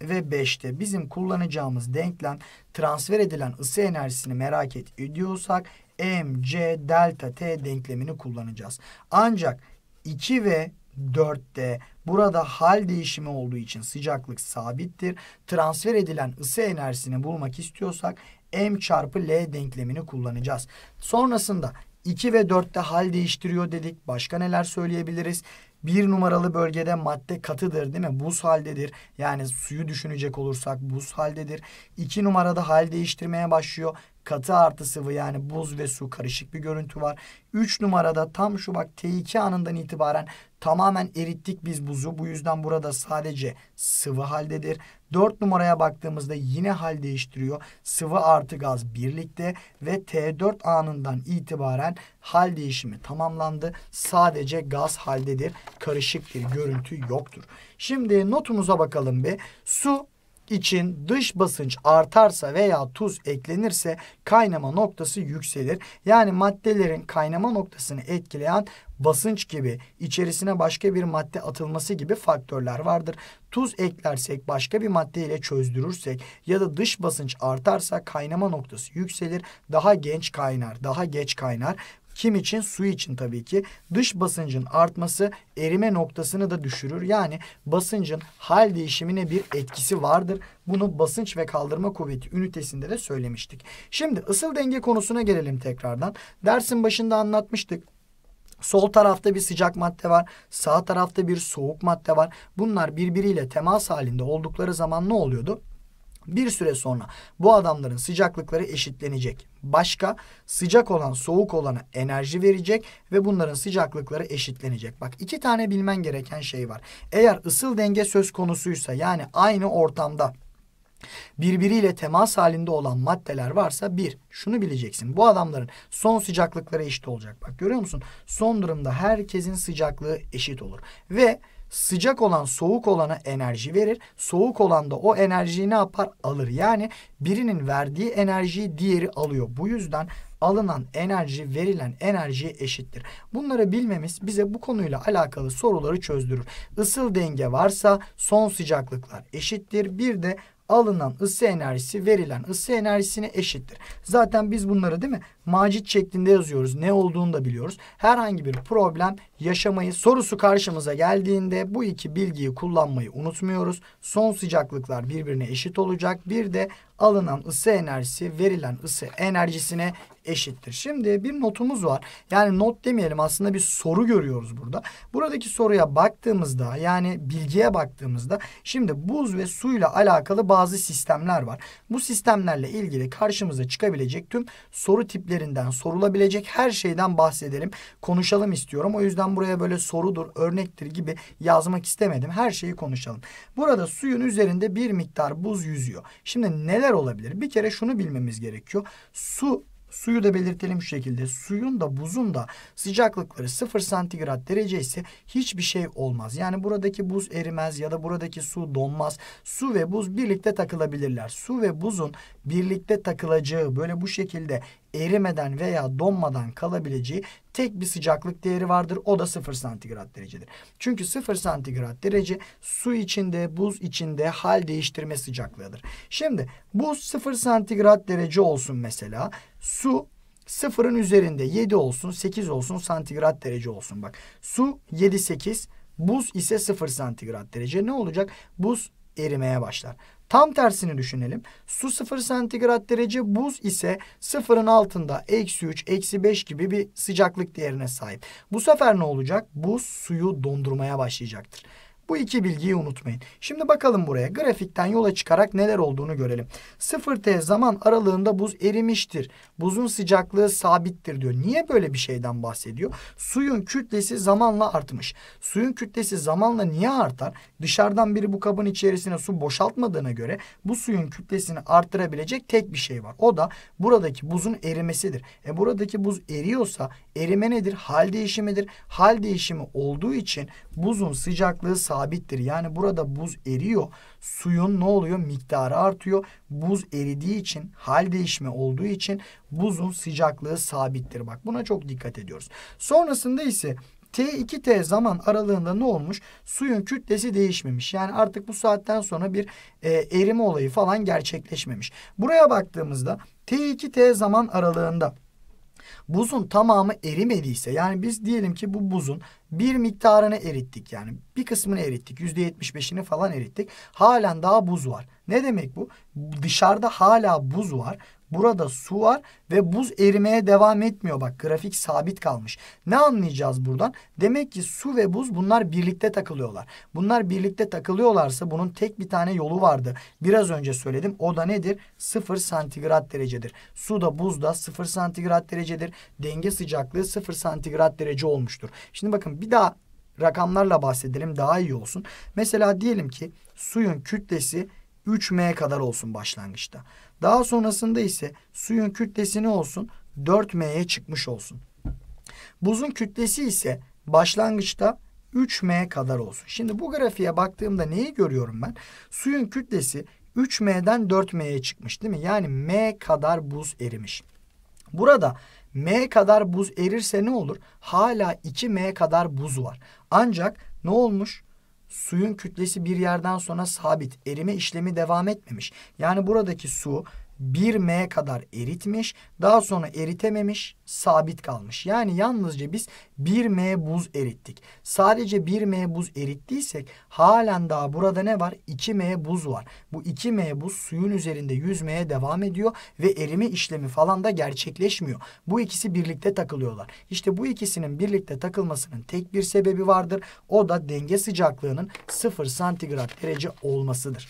ve 5'te bizim kullanacağımız denklem transfer edilen ısı enerjisini merak ediyorsak MC delta T denklemini kullanacağız. Ancak 2 ve 4'te burada hal değişimi olduğu için sıcaklık sabittir. Transfer edilen ısı enerjisini bulmak istiyorsak M çarpı L denklemini kullanacağız. Sonrasında 2 ve 4'te hal değiştiriyor dedik. Başka neler söyleyebiliriz? Bir numaralı bölgede madde katıdır değil mi? Buz haldedir. Yani suyu düşünecek olursak buz haldedir. İki numarada hal değiştirmeye başlıyor katı artı sıvı yani buz ve su karışık bir görüntü var. 3 numarada tam şu bak T2 anından itibaren tamamen erittik biz buzu. Bu yüzden burada sadece sıvı haldedir. 4 numaraya baktığımızda yine hal değiştiriyor. Sıvı artı gaz birlikte ve T4 anından itibaren hal değişimi tamamlandı. Sadece gaz haldedir. Karışık bir görüntü yoktur. Şimdi notumuza bakalım bir. Su için dış basınç artarsa veya tuz eklenirse kaynama noktası yükselir. Yani maddelerin kaynama noktasını etkileyen basınç gibi içerisine başka bir madde atılması gibi faktörler vardır. Tuz eklersek başka bir madde ile çözdürürsek ya da dış basınç artarsa kaynama noktası yükselir. Daha genç kaynar, daha geç kaynar. Kim için? Su için tabii ki. Dış basıncın artması erime noktasını da düşürür. Yani basıncın hal değişimine bir etkisi vardır. Bunu basınç ve kaldırma kuvveti ünitesinde de söylemiştik. Şimdi ısıl denge konusuna gelelim tekrardan. Dersin başında anlatmıştık. Sol tarafta bir sıcak madde var. Sağ tarafta bir soğuk madde var. Bunlar birbiriyle temas halinde oldukları zaman ne oluyordu? Bir süre sonra bu adamların sıcaklıkları eşitlenecek. Başka sıcak olan soğuk olana enerji verecek ve bunların sıcaklıkları eşitlenecek. Bak iki tane bilmen gereken şey var. Eğer ısıl denge söz konusuysa yani aynı ortamda birbiriyle temas halinde olan maddeler varsa bir şunu bileceksin. Bu adamların son sıcaklıkları eşit olacak. Bak görüyor musun? Son durumda herkesin sıcaklığı eşit olur. Ve Sıcak olan soğuk olana enerji verir. Soğuk olan da o enerjiyi ne yapar? Alır. Yani birinin verdiği enerjiyi diğeri alıyor. Bu yüzden alınan enerji verilen enerjiye eşittir. Bunları bilmemiz bize bu konuyla alakalı soruları çözdürür. Isıl denge varsa son sıcaklıklar eşittir. Bir de alınan ısı enerjisi verilen ısı enerjisine eşittir. Zaten biz bunları değil mi macit şeklinde yazıyoruz. Ne olduğunu da biliyoruz. Herhangi bir problem yaşamayı sorusu karşımıza geldiğinde bu iki bilgiyi kullanmayı unutmuyoruz. Son sıcaklıklar birbirine eşit olacak. Bir de alınan ısı enerjisi verilen ısı enerjisine eşittir. Şimdi bir notumuz var. Yani not demeyelim aslında bir soru görüyoruz burada. Buradaki soruya baktığımızda yani bilgiye baktığımızda şimdi buz ve suyla alakalı bazı sistemler var. Bu sistemlerle ilgili karşımıza çıkabilecek tüm soru tipleri üzerinden sorulabilecek her şeyden bahsedelim. Konuşalım istiyorum. O yüzden buraya böyle sorudur, örnektir gibi yazmak istemedim. Her şeyi konuşalım. Burada suyun üzerinde bir miktar buz yüzüyor. Şimdi neler olabilir? Bir kere şunu bilmemiz gerekiyor. Su Suyu da belirtelim şu şekilde. Suyun da buzun da sıcaklıkları 0 santigrat derece ise hiçbir şey olmaz. Yani buradaki buz erimez ya da buradaki su donmaz. Su ve buz birlikte takılabilirler. Su ve buzun birlikte takılacağı böyle bu şekilde erimeden veya donmadan kalabileceği tek bir sıcaklık değeri vardır. O da 0 santigrat derecedir. Çünkü 0 santigrat derece su içinde, buz içinde hal değiştirme sıcaklığıdır. Şimdi buz 0 santigrat derece olsun mesela. Su sıfırın üzerinde 7 olsun 8 olsun santigrat derece olsun. Bak su 7-8 buz ise 0 santigrat derece ne olacak? Buz erimeye başlar. Tam tersini düşünelim. Su 0 santigrat derece buz ise sıfırın altında eksi 3 eksi 5 gibi bir sıcaklık değerine sahip. Bu sefer ne olacak? Buz suyu dondurmaya başlayacaktır. Bu iki bilgiyi unutmayın. Şimdi bakalım buraya. Grafikten yola çıkarak neler olduğunu görelim. 0T zaman aralığında buz erimiştir. Buzun sıcaklığı sabittir diyor. Niye böyle bir şeyden bahsediyor? Suyun kütlesi zamanla artmış. Suyun kütlesi zamanla niye artar? Dışarıdan biri bu kabın içerisine su boşaltmadığına göre bu suyun kütlesini artırabilecek tek bir şey var. O da buradaki buzun erimesidir. E buradaki buz eriyorsa erime nedir? Hal değişimidir. Hal değişimi olduğu için buzun sıcaklığı sabit sabittir. Yani burada buz eriyor. Suyun ne oluyor? Miktarı artıyor. Buz eridiği için, hal değişme olduğu için buzun sıcaklığı sabittir. Bak buna çok dikkat ediyoruz. Sonrasında ise T2T zaman aralığında ne olmuş? Suyun kütlesi değişmemiş. Yani artık bu saatten sonra bir e, erime olayı falan gerçekleşmemiş. Buraya baktığımızda T2T zaman aralığında buzun tamamı erimediyse yani biz diyelim ki bu buzun bir miktarını erittik yani bir kısmını erittik yüzde yetmiş beşini falan erittik halen daha buz var. Ne demek bu? Dışarıda hala buz var. Burada su var ve buz erimeye devam etmiyor. Bak grafik sabit kalmış. Ne anlayacağız buradan? Demek ki su ve buz bunlar birlikte takılıyorlar. Bunlar birlikte takılıyorlarsa bunun tek bir tane yolu vardı. Biraz önce söyledim. O da nedir? 0 santigrat derecedir. Su da buz da 0 santigrat derecedir. Denge sıcaklığı 0 santigrat derece olmuştur. Şimdi bakın bir daha rakamlarla bahsedelim daha iyi olsun. Mesela diyelim ki suyun kütlesi 3M kadar olsun başlangıçta. Daha sonrasında ise suyun kütlesini olsun? 4M'ye çıkmış olsun. Buzun kütlesi ise başlangıçta 3M kadar olsun. Şimdi bu grafiğe baktığımda neyi görüyorum ben? Suyun kütlesi 3M'den 4M'ye çıkmış değil mi? Yani M kadar buz erimiş. Burada M kadar buz erirse ne olur? Hala 2M kadar buz var. Ancak ne olmuş? suyun kütlesi bir yerden sonra sabit. Erime işlemi devam etmemiş. Yani buradaki su 1M kadar eritmiş. Daha sonra eritememiş, sabit kalmış. Yani yalnızca biz 1M buz erittik. Sadece 1M buz erittiysek halen daha burada ne var? 2M buz var. Bu 2M buz suyun üzerinde yüzmeye devam ediyor ve erime işlemi falan da gerçekleşmiyor. Bu ikisi birlikte takılıyorlar. İşte bu ikisinin birlikte takılmasının tek bir sebebi vardır. O da denge sıcaklığının 0 santigrat derece olmasıdır.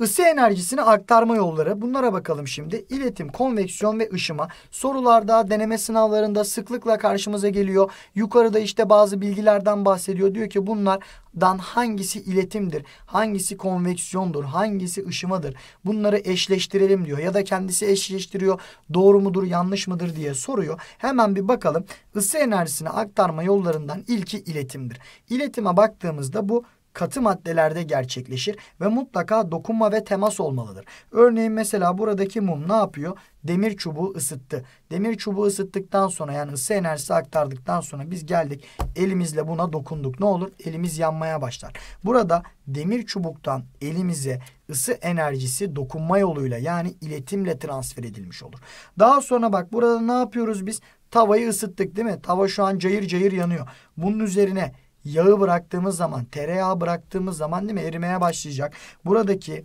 Isı enerjisini aktarma yolları bunlara bakalım şimdi. İletim, konveksiyon ve ışıma sorularda, deneme sınavlarında sıklıkla karşımıza geliyor. Yukarıda işte bazı bilgilerden bahsediyor. Diyor ki bunlardan hangisi iletimdir, hangisi konveksiyondur, hangisi ışımadır. Bunları eşleştirelim diyor ya da kendisi eşleştiriyor. Doğru mudur, yanlış mıdır diye soruyor. Hemen bir bakalım. Isı enerjisini aktarma yollarından ilki iletimdir. İletime baktığımızda bu katı maddelerde gerçekleşir ve mutlaka dokunma ve temas olmalıdır. Örneğin mesela buradaki mum ne yapıyor? Demir çubuğu ısıttı. Demir çubuğu ısıttıktan sonra yani ısı enerjisi aktardıktan sonra biz geldik elimizle buna dokunduk. Ne olur? Elimiz yanmaya başlar. Burada demir çubuktan elimize ısı enerjisi dokunma yoluyla yani iletimle transfer edilmiş olur. Daha sonra bak burada ne yapıyoruz biz? Tavayı ısıttık değil mi? Tava şu an cayır cayır yanıyor. Bunun üzerine yağı bıraktığımız zaman, tereyağı bıraktığımız zaman değil mi erimeye başlayacak. Buradaki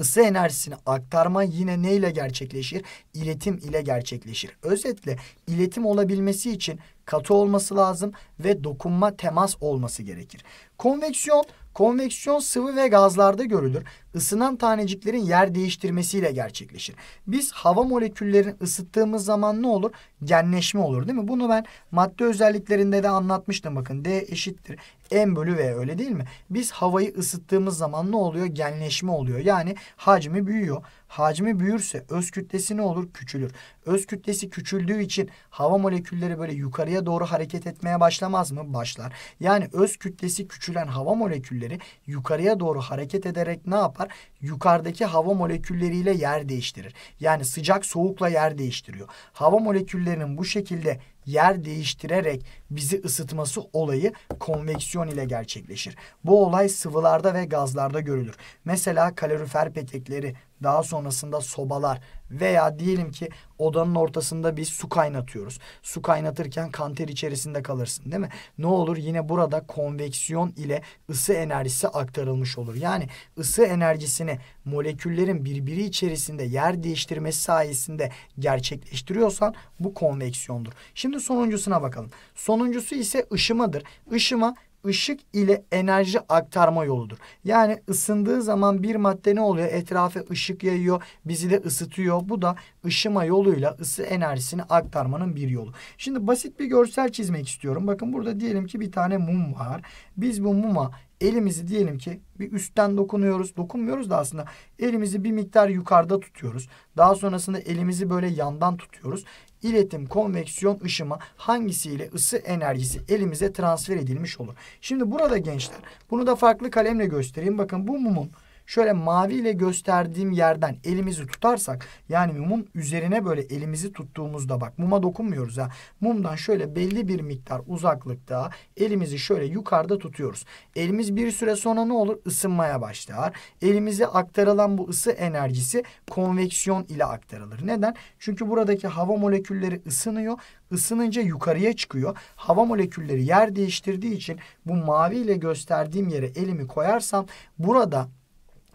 ısı enerjisini aktarma yine ne ile gerçekleşir? İletim ile gerçekleşir. Özetle iletim olabilmesi için katı olması lazım ve dokunma temas olması gerekir. Konveksiyon Konveksiyon sıvı ve gazlarda görülür ısınan taneciklerin yer değiştirmesiyle gerçekleşir. Biz hava moleküllerini ısıttığımız zaman ne olur? Genleşme olur değil mi? Bunu ben madde özelliklerinde de anlatmıştım. Bakın D eşittir M bölü V öyle değil mi? Biz havayı ısıttığımız zaman ne oluyor? Genleşme oluyor. Yani hacmi büyüyor. Hacmi büyürse öz kütlesi ne olur? Küçülür. Öz kütlesi küçüldüğü için hava molekülleri böyle yukarıya doğru hareket etmeye başlamaz mı? Başlar. Yani öz kütlesi küçülen hava molekülleri yukarıya doğru hareket ederek ne yapar? yapar? Yukarıdaki hava molekülleriyle yer değiştirir. Yani sıcak soğukla yer değiştiriyor. Hava moleküllerinin bu şekilde yer değiştirerek bizi ısıtması olayı konveksiyon ile gerçekleşir. Bu olay sıvılarda ve gazlarda görülür. Mesela kalorifer petekleri, daha sonrasında sobalar veya diyelim ki odanın ortasında bir su kaynatıyoruz. Su kaynatırken kanter içerisinde kalırsın değil mi? Ne olur yine burada konveksiyon ile ısı enerjisi aktarılmış olur. Yani ısı enerjisini moleküllerin birbiri içerisinde yer değiştirmesi sayesinde gerçekleştiriyorsan bu konveksiyondur. Şimdi sonuncusuna bakalım. Sonuncusu ise ışımadır. Işıma ışık ile enerji aktarma yoludur. Yani ısındığı zaman bir madde ne oluyor? Etrafa ışık yayıyor, bizi de ısıtıyor. Bu da ışıma yoluyla ısı enerjisini aktarmanın bir yolu. Şimdi basit bir görsel çizmek istiyorum. Bakın burada diyelim ki bir tane mum var. Biz bu muma elimizi diyelim ki bir üstten dokunuyoruz. Dokunmuyoruz da aslında elimizi bir miktar yukarıda tutuyoruz. Daha sonrasında elimizi böyle yandan tutuyoruz iletim, konveksiyon, ışıma hangisiyle ısı enerjisi elimize transfer edilmiş olur? Şimdi burada gençler bunu da farklı kalemle göstereyim. Bakın bu mumun şöyle maviyle gösterdiğim yerden elimizi tutarsak yani mum üzerine böyle elimizi tuttuğumuzda bak muma dokunmuyoruz ya. Mumdan şöyle belli bir miktar uzaklıkta elimizi şöyle yukarıda tutuyoruz. Elimiz bir süre sonra ne olur? ısınmaya başlar. Elimize aktarılan bu ısı enerjisi konveksiyon ile aktarılır. Neden? Çünkü buradaki hava molekülleri ısınıyor. Isınınca yukarıya çıkıyor. Hava molekülleri yer değiştirdiği için bu mavi ile gösterdiğim yere elimi koyarsam burada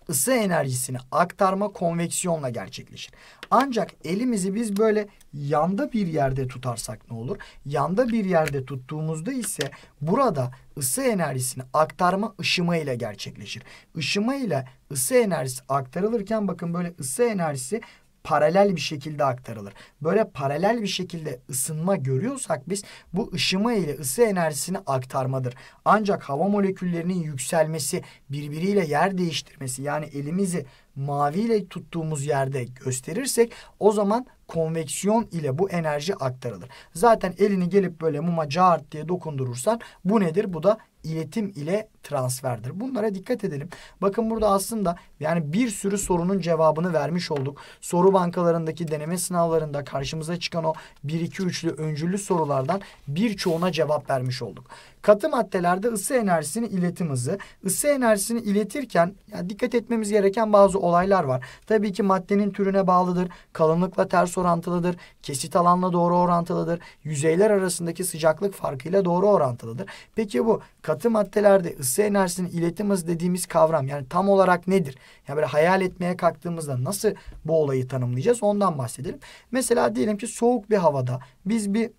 ısı enerjisini aktarma konveksiyonla gerçekleşir. Ancak elimizi biz böyle yanda bir yerde tutarsak ne olur? Yanda bir yerde tuttuğumuzda ise burada ısı enerjisini aktarma ışıma ile gerçekleşir. Işıma ile ısı enerjisi aktarılırken bakın böyle ısı enerjisi paralel bir şekilde aktarılır. Böyle paralel bir şekilde ısınma görüyorsak biz bu ışıma ile ısı enerjisini aktarmadır. Ancak hava moleküllerinin yükselmesi, birbiriyle yer değiştirmesi yani elimizi mavi ile tuttuğumuz yerde gösterirsek o zaman konveksiyon ile bu enerji aktarılır. Zaten elini gelip böyle muma cart diye dokundurursan bu nedir? Bu da iletim ile transferdir. Bunlara dikkat edelim. Bakın burada aslında yani bir sürü sorunun cevabını vermiş olduk. Soru bankalarındaki deneme sınavlarında karşımıza çıkan o 1-2-3'lü öncüllü sorulardan birçoğuna cevap vermiş olduk. Katı maddelerde ısı enerjisini iletim hızı. Isı enerjisini iletirken yani dikkat etmemiz gereken bazı olaylar var. Tabii ki maddenin türüne bağlıdır. Kalınlıkla ters orantılıdır. Kesit alanla doğru orantılıdır. Yüzeyler arasındaki sıcaklık farkıyla doğru orantılıdır. Peki bu katı maddelerde ısı ısı enerjisinin iletim hızı dediğimiz kavram yani tam olarak nedir? Yani böyle hayal etmeye kalktığımızda nasıl bu olayı tanımlayacağız ondan bahsedelim. Mesela diyelim ki soğuk bir havada biz bir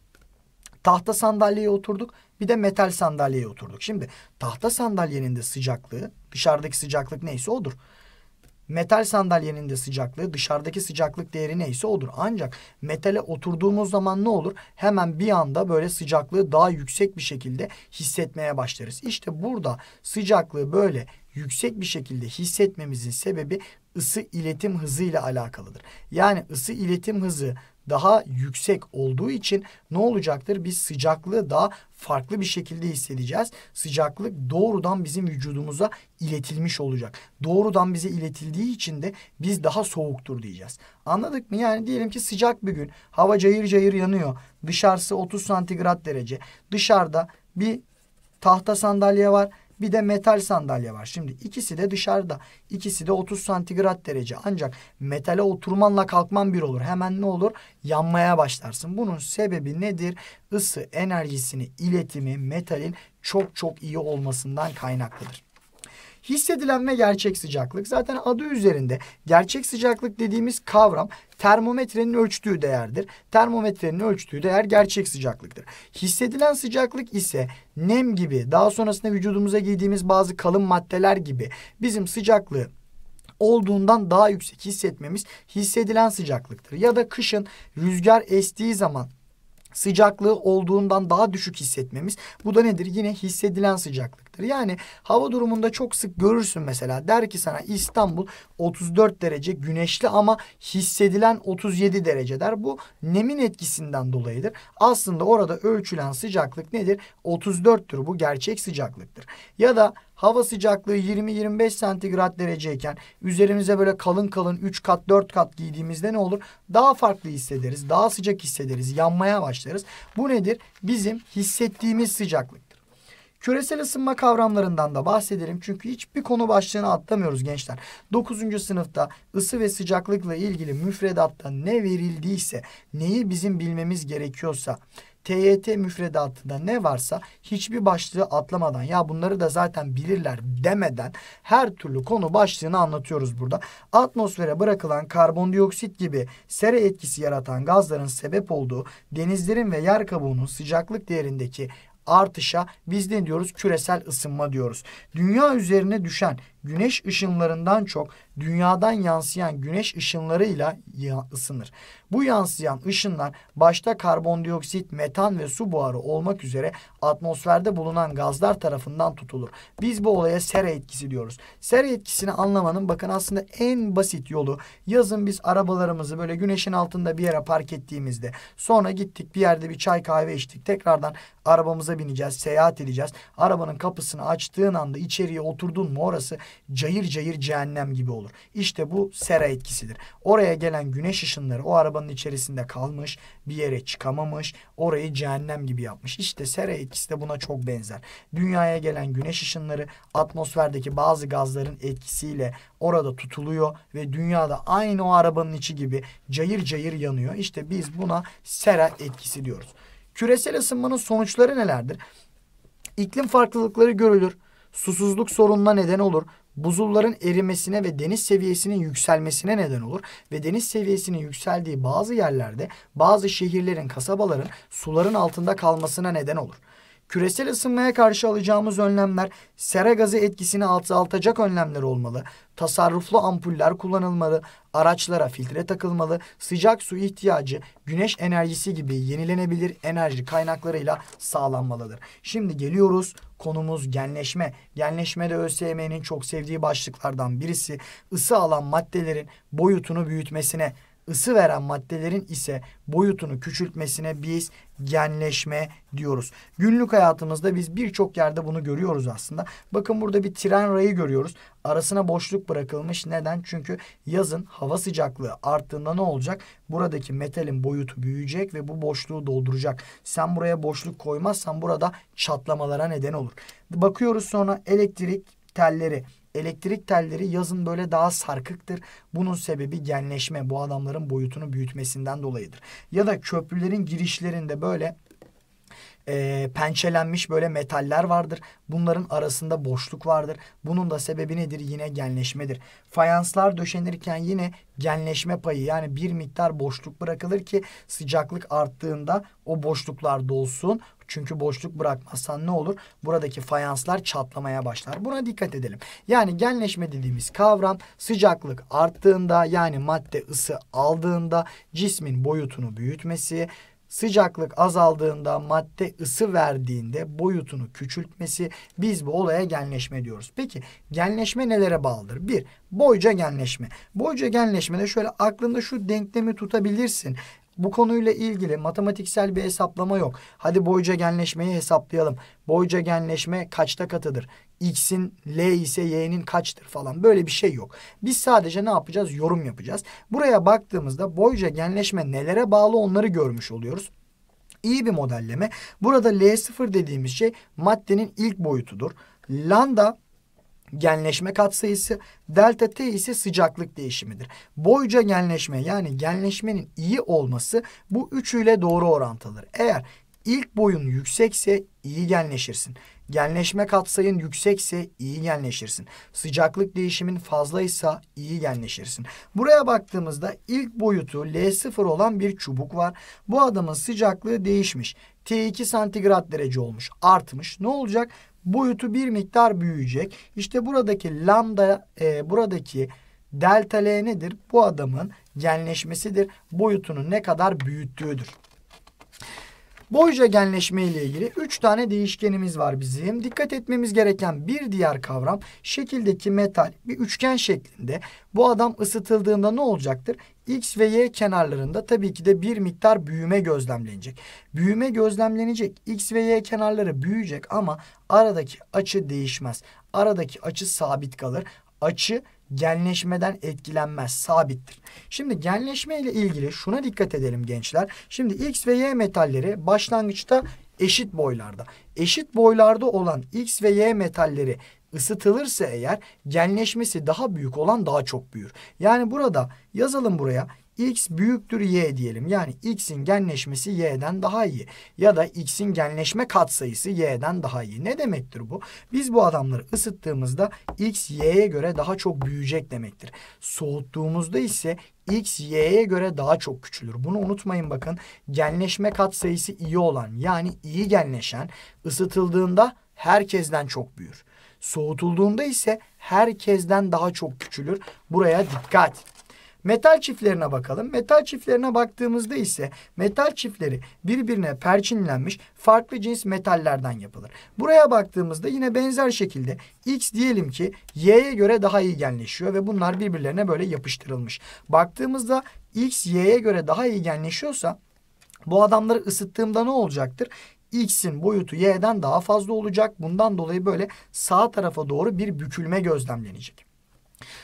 tahta sandalyeye oturduk bir de metal sandalyeye oturduk. Şimdi tahta sandalyenin de sıcaklığı dışarıdaki sıcaklık neyse odur. Metal sandalyenin de sıcaklığı dışarıdaki sıcaklık değeri neyse odur. Ancak metale oturduğumuz zaman ne olur? Hemen bir anda böyle sıcaklığı daha yüksek bir şekilde hissetmeye başlarız. İşte burada sıcaklığı böyle yüksek bir şekilde hissetmemizin sebebi ısı iletim hızı ile alakalıdır. Yani ısı iletim hızı daha yüksek olduğu için ne olacaktır? Biz sıcaklığı daha farklı bir şekilde hissedeceğiz. Sıcaklık doğrudan bizim vücudumuza iletilmiş olacak. Doğrudan bize iletildiği için de biz daha soğuktur diyeceğiz. Anladık mı? Yani diyelim ki sıcak bir gün. Hava cayır cayır yanıyor. Dışarısı 30 santigrat derece. Dışarıda bir tahta sandalye var. Bir de metal sandalye var. Şimdi ikisi de dışarıda. İkisi de 30 santigrat derece. Ancak metale oturmanla kalkman bir olur. Hemen ne olur? Yanmaya başlarsın. Bunun sebebi nedir? Isı enerjisini iletimi metalin çok çok iyi olmasından kaynaklıdır. Hissedilen ve gerçek sıcaklık. Zaten adı üzerinde gerçek sıcaklık dediğimiz kavram termometrenin ölçtüğü değerdir. Termometrenin ölçtüğü değer gerçek sıcaklıktır. Hissedilen sıcaklık ise nem gibi daha sonrasında vücudumuza giydiğimiz bazı kalın maddeler gibi bizim sıcaklığı olduğundan daha yüksek hissetmemiz hissedilen sıcaklıktır. Ya da kışın rüzgar estiği zaman sıcaklığı olduğundan daha düşük hissetmemiz bu da nedir? Yine hissedilen sıcaklık olacaktır. Yani hava durumunda çok sık görürsün mesela. Der ki sana İstanbul 34 derece güneşli ama hissedilen 37 derece der. Bu nemin etkisinden dolayıdır. Aslında orada ölçülen sıcaklık nedir? 34'tür. Bu gerçek sıcaklıktır. Ya da hava sıcaklığı 20-25 santigrat dereceyken üzerimize böyle kalın kalın 3 kat 4 kat giydiğimizde ne olur? Daha farklı hissederiz. Daha sıcak hissederiz. Yanmaya başlarız. Bu nedir? Bizim hissettiğimiz sıcaklık. Küresel ısınma kavramlarından da bahsedelim. Çünkü hiçbir konu başlığını atlamıyoruz gençler. 9. sınıfta ısı ve sıcaklıkla ilgili müfredatta ne verildiyse, neyi bizim bilmemiz gerekiyorsa TYT müfredatında ne varsa hiçbir başlığı atlamadan ya bunları da zaten bilirler demeden her türlü konu başlığını anlatıyoruz burada. Atmosfere bırakılan karbondioksit gibi sera etkisi yaratan gazların sebep olduğu denizlerin ve yer kabuğunun sıcaklık değerindeki artışa biz ne diyoruz? Küresel ısınma diyoruz. Dünya üzerine düşen güneş ışınlarından çok dünyadan yansıyan güneş ışınlarıyla ısınır. Bu yansıyan ışınlar başta karbondioksit, metan ve su buharı olmak üzere atmosferde bulunan gazlar tarafından tutulur. Biz bu olaya sera etkisi diyoruz. Sera etkisini anlamanın bakın aslında en basit yolu yazın biz arabalarımızı böyle güneşin altında bir yere park ettiğimizde sonra gittik bir yerde bir çay kahve içtik tekrardan arabamıza bineceğiz seyahat edeceğiz. Arabanın kapısını açtığın anda içeriye oturdun mu orası cayır cayır cehennem gibi olur. İşte bu sera etkisidir. Oraya gelen güneş ışınları o arabanın içerisinde kalmış, bir yere çıkamamış, orayı cehennem gibi yapmış. İşte sera etkisi de buna çok benzer. Dünyaya gelen güneş ışınları atmosferdeki bazı gazların etkisiyle orada tutuluyor ve dünyada aynı o arabanın içi gibi cayır cayır yanıyor. İşte biz buna sera etkisi diyoruz. Küresel ısınmanın sonuçları nelerdir? İklim farklılıkları görülür. Susuzluk sorununa neden olur buzulların erimesine ve deniz seviyesinin yükselmesine neden olur ve deniz seviyesinin yükseldiği bazı yerlerde bazı şehirlerin, kasabaların suların altında kalmasına neden olur. Küresel ısınmaya karşı alacağımız önlemler sera gazı etkisini azaltacak önlemler olmalı. Tasarruflu ampuller kullanılmalı, araçlara filtre takılmalı, sıcak su ihtiyacı, güneş enerjisi gibi yenilenebilir enerji kaynaklarıyla sağlanmalıdır. Şimdi geliyoruz konumuz genleşme. Genleşme de ÖSYM'nin çok sevdiği başlıklardan birisi. Isı alan maddelerin boyutunu büyütmesine ısı veren maddelerin ise boyutunu küçültmesine biz genleşme diyoruz. Günlük hayatımızda biz birçok yerde bunu görüyoruz aslında. Bakın burada bir tren rayı görüyoruz. Arasına boşluk bırakılmış. Neden? Çünkü yazın hava sıcaklığı arttığında ne olacak? Buradaki metalin boyutu büyüyecek ve bu boşluğu dolduracak. Sen buraya boşluk koymazsan burada çatlamalara neden olur. Bakıyoruz sonra elektrik telleri Elektrik telleri yazın böyle daha sarkıktır. Bunun sebebi genleşme bu adamların boyutunu büyütmesinden dolayıdır. Ya da köprülerin girişlerinde böyle e, pençelenmiş böyle metaller vardır. Bunların arasında boşluk vardır. Bunun da sebebi nedir? Yine genleşmedir. Fayanslar döşenirken yine genleşme payı yani bir miktar boşluk bırakılır ki sıcaklık arttığında o boşluklar dolsun. Çünkü boşluk bırakmazsan ne olur? Buradaki fayanslar çatlamaya başlar. Buna dikkat edelim. Yani genleşme dediğimiz kavram sıcaklık arttığında yani madde ısı aldığında cismin boyutunu büyütmesi, sıcaklık azaldığında madde ısı verdiğinde boyutunu küçültmesi biz bu olaya genleşme diyoruz. Peki genleşme nelere bağlıdır? Bir, boyca genleşme. Boyca genleşmede şöyle aklında şu denklemi tutabilirsin. Bu konuyla ilgili matematiksel bir hesaplama yok. Hadi boyca boycagenleşmeyi hesaplayalım. Boyca Boycagenleşme kaçta katıdır? X'in L ise Y'nin kaçtır falan böyle bir şey yok. Biz sadece ne yapacağız? Yorum yapacağız. Buraya baktığımızda boyca boycagenleşme nelere bağlı onları görmüş oluyoruz İyi bir modelleme. Burada L0 dediğimiz şey maddenin ilk boyutudur. Lambda genleşme katsayısı, delta T ise sıcaklık değişimidir. Boyca genleşme yani genleşmenin iyi olması bu üçüyle doğru orantıdır. Eğer ilk boyun yüksekse iyi genleşirsin. Genleşme katsayın yüksekse iyi genleşirsin. Sıcaklık değişimin fazlaysa iyi genleşirsin. Buraya baktığımızda ilk boyutu L0 olan bir çubuk var. Bu adamın sıcaklığı değişmiş. T2 santigrat derece olmuş, artmış. Ne olacak? boyutu bir miktar büyüyecek. İşte buradaki lambda e, buradaki delta L nedir? Bu adamın genleşmesidir. Boyutunu ne kadar büyüttüğüdür. Boyca genleşme ile ilgili 3 tane değişkenimiz var bizim. Dikkat etmemiz gereken bir diğer kavram şekildeki metal bir üçgen şeklinde. Bu adam ısıtıldığında ne olacaktır? X ve Y kenarlarında tabii ki de bir miktar büyüme gözlemlenecek. Büyüme gözlemlenecek. X ve Y kenarları büyüyecek ama aradaki açı değişmez. Aradaki açı sabit kalır. Açı genleşmeden etkilenmez, sabittir. Şimdi genleşme ile ilgili şuna dikkat edelim gençler. Şimdi X ve Y metalleri başlangıçta eşit boylarda. Eşit boylarda olan X ve Y metalleri ısıtılırsa eğer genleşmesi daha büyük olan daha çok büyür. Yani burada yazalım buraya x büyüktür y diyelim. Yani x'in genleşmesi y'den daha iyi. Ya da x'in genleşme katsayısı y'den daha iyi. Ne demektir bu? Biz bu adamları ısıttığımızda x y'ye göre daha çok büyüyecek demektir. Soğuttuğumuzda ise x y'ye göre daha çok küçülür. Bunu unutmayın bakın. Genleşme katsayısı iyi olan yani iyi genleşen ısıtıldığında herkesten çok büyür. Soğutulduğunda ise herkesten daha çok küçülür. Buraya dikkat. Metal çiftlerine bakalım. Metal çiftlerine baktığımızda ise metal çiftleri birbirine perçinlenmiş farklı cins metallerden yapılır. Buraya baktığımızda yine benzer şekilde X diyelim ki Y'ye göre daha iyi genleşiyor ve bunlar birbirlerine böyle yapıştırılmış. Baktığımızda X Y'ye göre daha iyi genleşiyorsa bu adamları ısıttığımda ne olacaktır? X'in boyutu Y'den daha fazla olacak. Bundan dolayı böyle sağ tarafa doğru bir bükülme gözlemlenecek.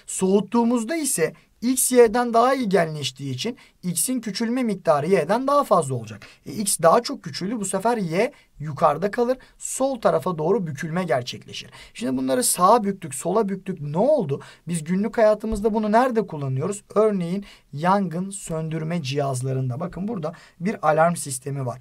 Soğuttuğumuzda ise X y'den daha iyi genleştiği için x'in küçülme miktarı y'den daha fazla olacak. E, x daha çok küçüldü bu sefer y yukarıda kalır. Sol tarafa doğru bükülme gerçekleşir. Şimdi bunları sağa büktük, sola büktük. Ne oldu? Biz günlük hayatımızda bunu nerede kullanıyoruz? Örneğin yangın söndürme cihazlarında. Bakın burada bir alarm sistemi var.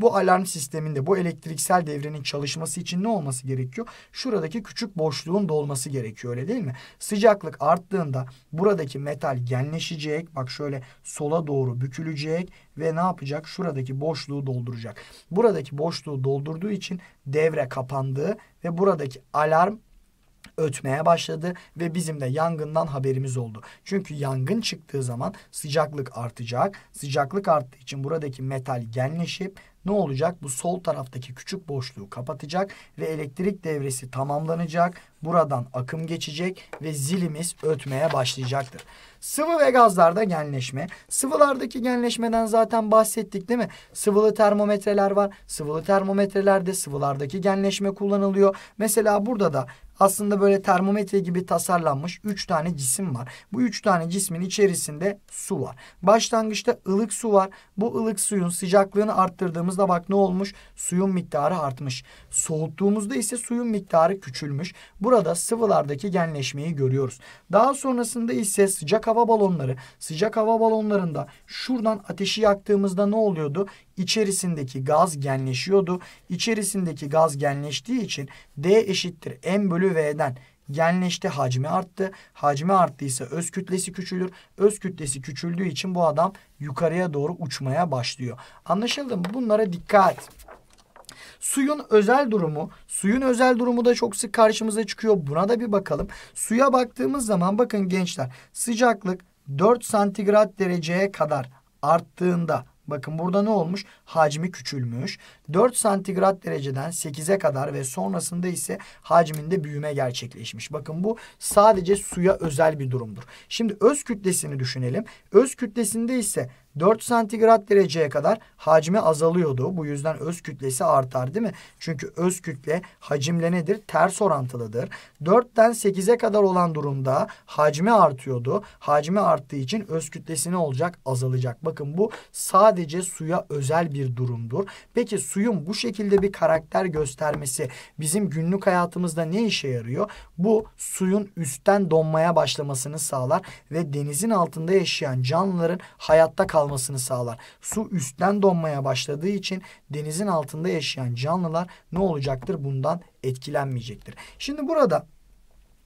Bu alarm sisteminde bu elektriksel devrenin çalışması için ne olması gerekiyor? Şuradaki küçük boşluğun dolması gerekiyor öyle değil mi? Sıcaklık arttığında buradaki metal genleşecek. Bak şöyle sola doğru bükülecek ve ne yapacak? Şuradaki boşluğu dolduracak. Buradaki boşluğu doldurduğu için devre kapandığı ve buradaki alarm ötmeye başladı ve bizim de yangından haberimiz oldu. Çünkü yangın çıktığı zaman sıcaklık artacak. Sıcaklık arttığı için buradaki metal genleşip ne olacak? Bu sol taraftaki küçük boşluğu kapatacak ve elektrik devresi tamamlanacak. Buradan akım geçecek ve zilimiz ötmeye başlayacaktır. Sıvı ve gazlarda genleşme. Sıvılardaki genleşmeden zaten bahsettik değil mi? Sıvılı termometreler var. Sıvılı termometrelerde sıvılardaki genleşme kullanılıyor. Mesela burada da aslında böyle termometre gibi tasarlanmış 3 tane cisim var. Bu 3 tane cismin içerisinde su var. Başlangıçta ılık su var. Bu ılık suyun sıcaklığını arttırdığımızda bak ne olmuş? Suyun miktarı artmış. Soğuttuğumuzda ise suyun miktarı küçülmüş. Burada sıvılardaki genleşmeyi görüyoruz. Daha sonrasında ise sıcak hava balonları, sıcak hava balonlarında şuradan ateşi yaktığımızda ne oluyordu? içerisindeki gaz genleşiyordu. İçerisindeki gaz genleştiği için D eşittir M bölü V'den genleşti hacmi arttı. Hacmi arttıysa öz kütlesi küçülür. Öz kütlesi küçüldüğü için bu adam yukarıya doğru uçmaya başlıyor. Anlaşıldı mı? Bunlara dikkat. Suyun özel durumu, suyun özel durumu da çok sık karşımıza çıkıyor. Buna da bir bakalım. Suya baktığımız zaman bakın gençler sıcaklık 4 santigrat dereceye kadar arttığında Bakın burada ne olmuş? Hacmi küçülmüş. 4 santigrat dereceden 8'e kadar ve sonrasında ise hacminde büyüme gerçekleşmiş. Bakın bu sadece suya özel bir durumdur. Şimdi öz kütlesini düşünelim. Öz kütlesinde ise 4 santigrat dereceye kadar hacmi azalıyordu. Bu yüzden öz kütlesi artar değil mi? Çünkü öz kütle hacimle nedir? Ters orantılıdır. 4'ten 8'e kadar olan durumda hacmi artıyordu. Hacmi arttığı için öz kütlesi ne olacak? Azalacak. Bakın bu sadece suya özel bir durumdur. Peki su suyun bu şekilde bir karakter göstermesi bizim günlük hayatımızda ne işe yarıyor? Bu suyun üstten donmaya başlamasını sağlar ve denizin altında yaşayan canlıların hayatta kalmasını sağlar. Su üstten donmaya başladığı için denizin altında yaşayan canlılar ne olacaktır? Bundan etkilenmeyecektir. Şimdi burada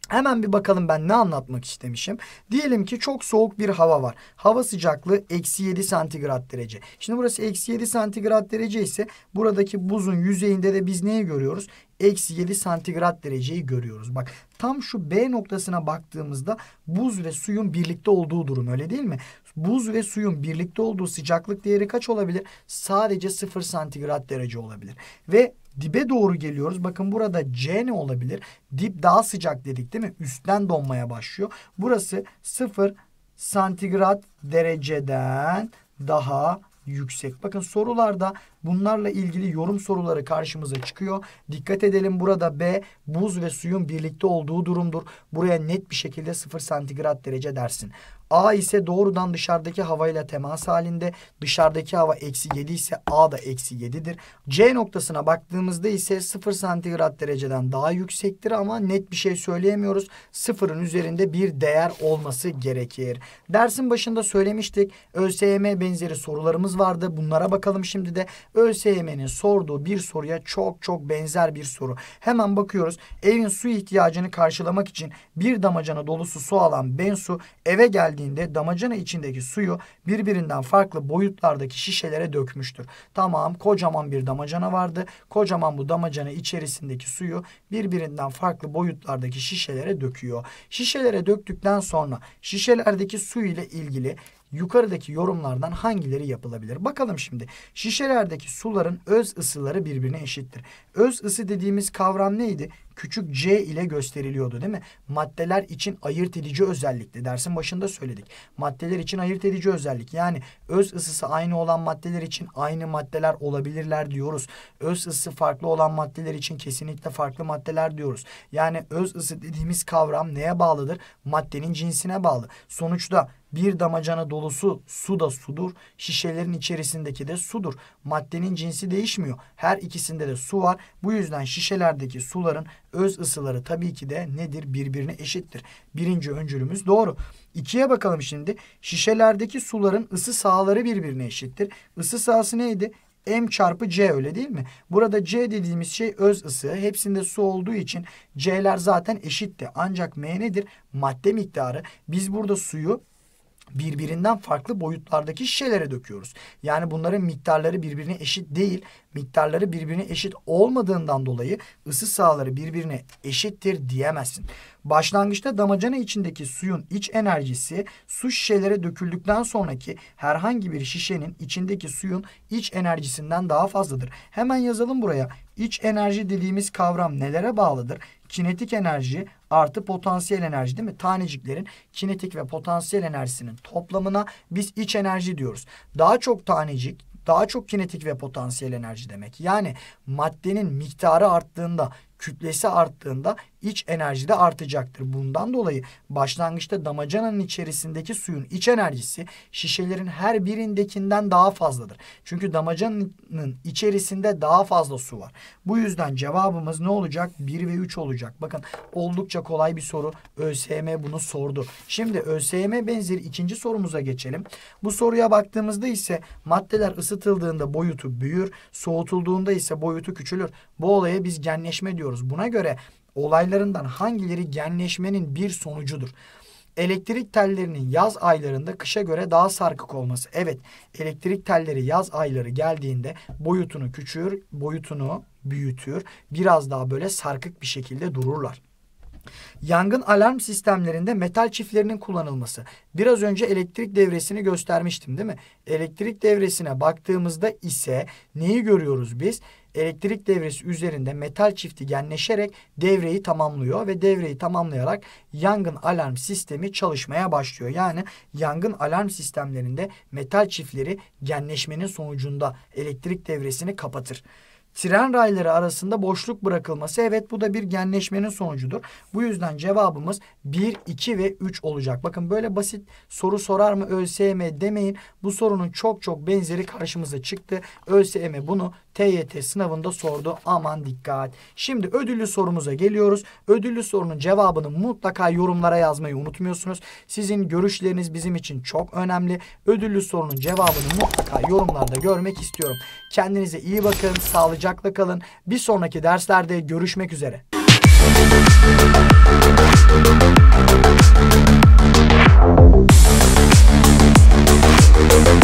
Hemen bir bakalım ben ne anlatmak istemişim. Diyelim ki çok soğuk bir hava var. Hava sıcaklığı eksi 7 santigrat derece. Şimdi burası eksi 7 santigrat derece ise buradaki buzun yüzeyinde de biz neyi görüyoruz? Eksi 7 santigrat dereceyi görüyoruz. Bak tam şu B noktasına baktığımızda buz ve suyun birlikte olduğu durum öyle değil mi? Buz ve suyun birlikte olduğu sıcaklık değeri kaç olabilir? Sadece 0 santigrat derece olabilir. Ve dibe doğru geliyoruz. Bakın burada C ne olabilir? Dip daha sıcak dedik değil mi? Üstten donmaya başlıyor. Burası 0 santigrat dereceden daha yüksek. Bakın sorularda bunlarla ilgili yorum soruları karşımıza çıkıyor. Dikkat edelim burada B buz ve suyun birlikte olduğu durumdur. Buraya net bir şekilde 0 santigrat derece dersin. A ise doğrudan dışarıdaki havayla temas halinde. Dışarıdaki hava eksi 7 ise A da eksi 7'dir. C noktasına baktığımızda ise 0 santigrat dereceden daha yüksektir ama net bir şey söyleyemiyoruz. Sıfırın üzerinde bir değer olması gerekir. Dersin başında söylemiştik. ÖSYM benzeri sorularımız vardı. Bunlara bakalım şimdi de. ÖSYM'nin sorduğu bir soruya çok çok benzer bir soru. Hemen bakıyoruz. Evin su ihtiyacını karşılamak için bir damacana dolusu su alan Bensu eve geldiğinde geldiğinde damacana içindeki suyu birbirinden farklı boyutlardaki şişelere dökmüştür. Tamam kocaman bir damacana vardı. Kocaman bu damacana içerisindeki suyu birbirinden farklı boyutlardaki şişelere döküyor. Şişelere döktükten sonra şişelerdeki su ile ilgili yukarıdaki yorumlardan hangileri yapılabilir? Bakalım şimdi. Şişelerdeki suların öz ısıları birbirine eşittir. Öz ısı dediğimiz kavram neydi? küçük c ile gösteriliyordu değil mi? Maddeler için ayırt edici özellikti. Dersin başında söyledik. Maddeler için ayırt edici özellik. Yani öz ısısı aynı olan maddeler için aynı maddeler olabilirler diyoruz. Öz ısısı farklı olan maddeler için kesinlikle farklı maddeler diyoruz. Yani öz ısı dediğimiz kavram neye bağlıdır? Maddenin cinsine bağlı. Sonuçta bir damacana dolusu su da sudur. Şişelerin içerisindeki de sudur. Maddenin cinsi değişmiyor. Her ikisinde de su var. Bu yüzden şişelerdeki suların öz ısıları tabii ki de nedir? Birbirine eşittir. Birinci öncülümüz doğru. İkiye bakalım şimdi. Şişelerdeki suların ısı sahaları birbirine eşittir. Isı sahası neydi? M çarpı C öyle değil mi? Burada C dediğimiz şey öz ısı. Hepsinde su olduğu için C'ler zaten eşitti. Ancak M nedir? Madde miktarı. Biz burada suyu birbirinden farklı boyutlardaki şişelere döküyoruz. Yani bunların miktarları birbirine eşit değil. Miktarları birbirine eşit olmadığından dolayı ısı sahaları birbirine eşittir diyemezsin. Başlangıçta damacana içindeki suyun iç enerjisi su şişelere döküldükten sonraki herhangi bir şişenin içindeki suyun iç enerjisinden daha fazladır. Hemen yazalım buraya. İç enerji dediğimiz kavram nelere bağlıdır? Kinetik enerji, artı potansiyel enerji değil mi? Taneciklerin kinetik ve potansiyel enerjisinin toplamına biz iç enerji diyoruz. Daha çok tanecik daha çok kinetik ve potansiyel enerji demek. Yani maddenin miktarı arttığında, kütlesi arttığında iç enerji de artacaktır. Bundan dolayı başlangıçta damacananın içerisindeki suyun iç enerjisi şişelerin her birindekinden daha fazladır. Çünkü damacananın içerisinde daha fazla su var. Bu yüzden cevabımız ne olacak? 1 ve 3 olacak. Bakın oldukça kolay bir soru. ÖSYM bunu sordu. Şimdi ÖSYM benzeri ikinci sorumuza geçelim. Bu soruya baktığımızda ise maddeler ısıtıldığında boyutu büyür, soğutulduğunda ise boyutu küçülür. Bu olaya biz genleşme diyoruz. Buna göre olaylarından hangileri genleşmenin bir sonucudur? Elektrik tellerinin yaz aylarında kışa göre daha sarkık olması. Evet, elektrik telleri yaz ayları geldiğinde boyutunu küçülür, boyutunu büyütür. Biraz daha böyle sarkık bir şekilde dururlar. Yangın alarm sistemlerinde metal çiftlerinin kullanılması. Biraz önce elektrik devresini göstermiştim değil mi? Elektrik devresine baktığımızda ise neyi görüyoruz biz? elektrik devresi üzerinde metal çifti genleşerek devreyi tamamlıyor ve devreyi tamamlayarak yangın alarm sistemi çalışmaya başlıyor. Yani yangın alarm sistemlerinde metal çiftleri genleşmenin sonucunda elektrik devresini kapatır tren rayları arasında boşluk bırakılması. Evet bu da bir genleşmenin sonucudur. Bu yüzden cevabımız 1, 2 ve 3 olacak. Bakın böyle basit soru sorar mı ÖSYM demeyin. Bu sorunun çok çok benzeri karşımıza çıktı. ÖSYM bunu TYT sınavında sordu. Aman dikkat. Şimdi ödüllü sorumuza geliyoruz. Ödüllü sorunun cevabını mutlaka yorumlara yazmayı unutmuyorsunuz. Sizin görüşleriniz bizim için çok önemli. Ödüllü sorunun cevabını mutlaka yorumlarda görmek istiyorum. Kendinize iyi bakın. Sağlıcakla sağlıcakla kalın. Bir sonraki derslerde görüşmek üzere. Thank you.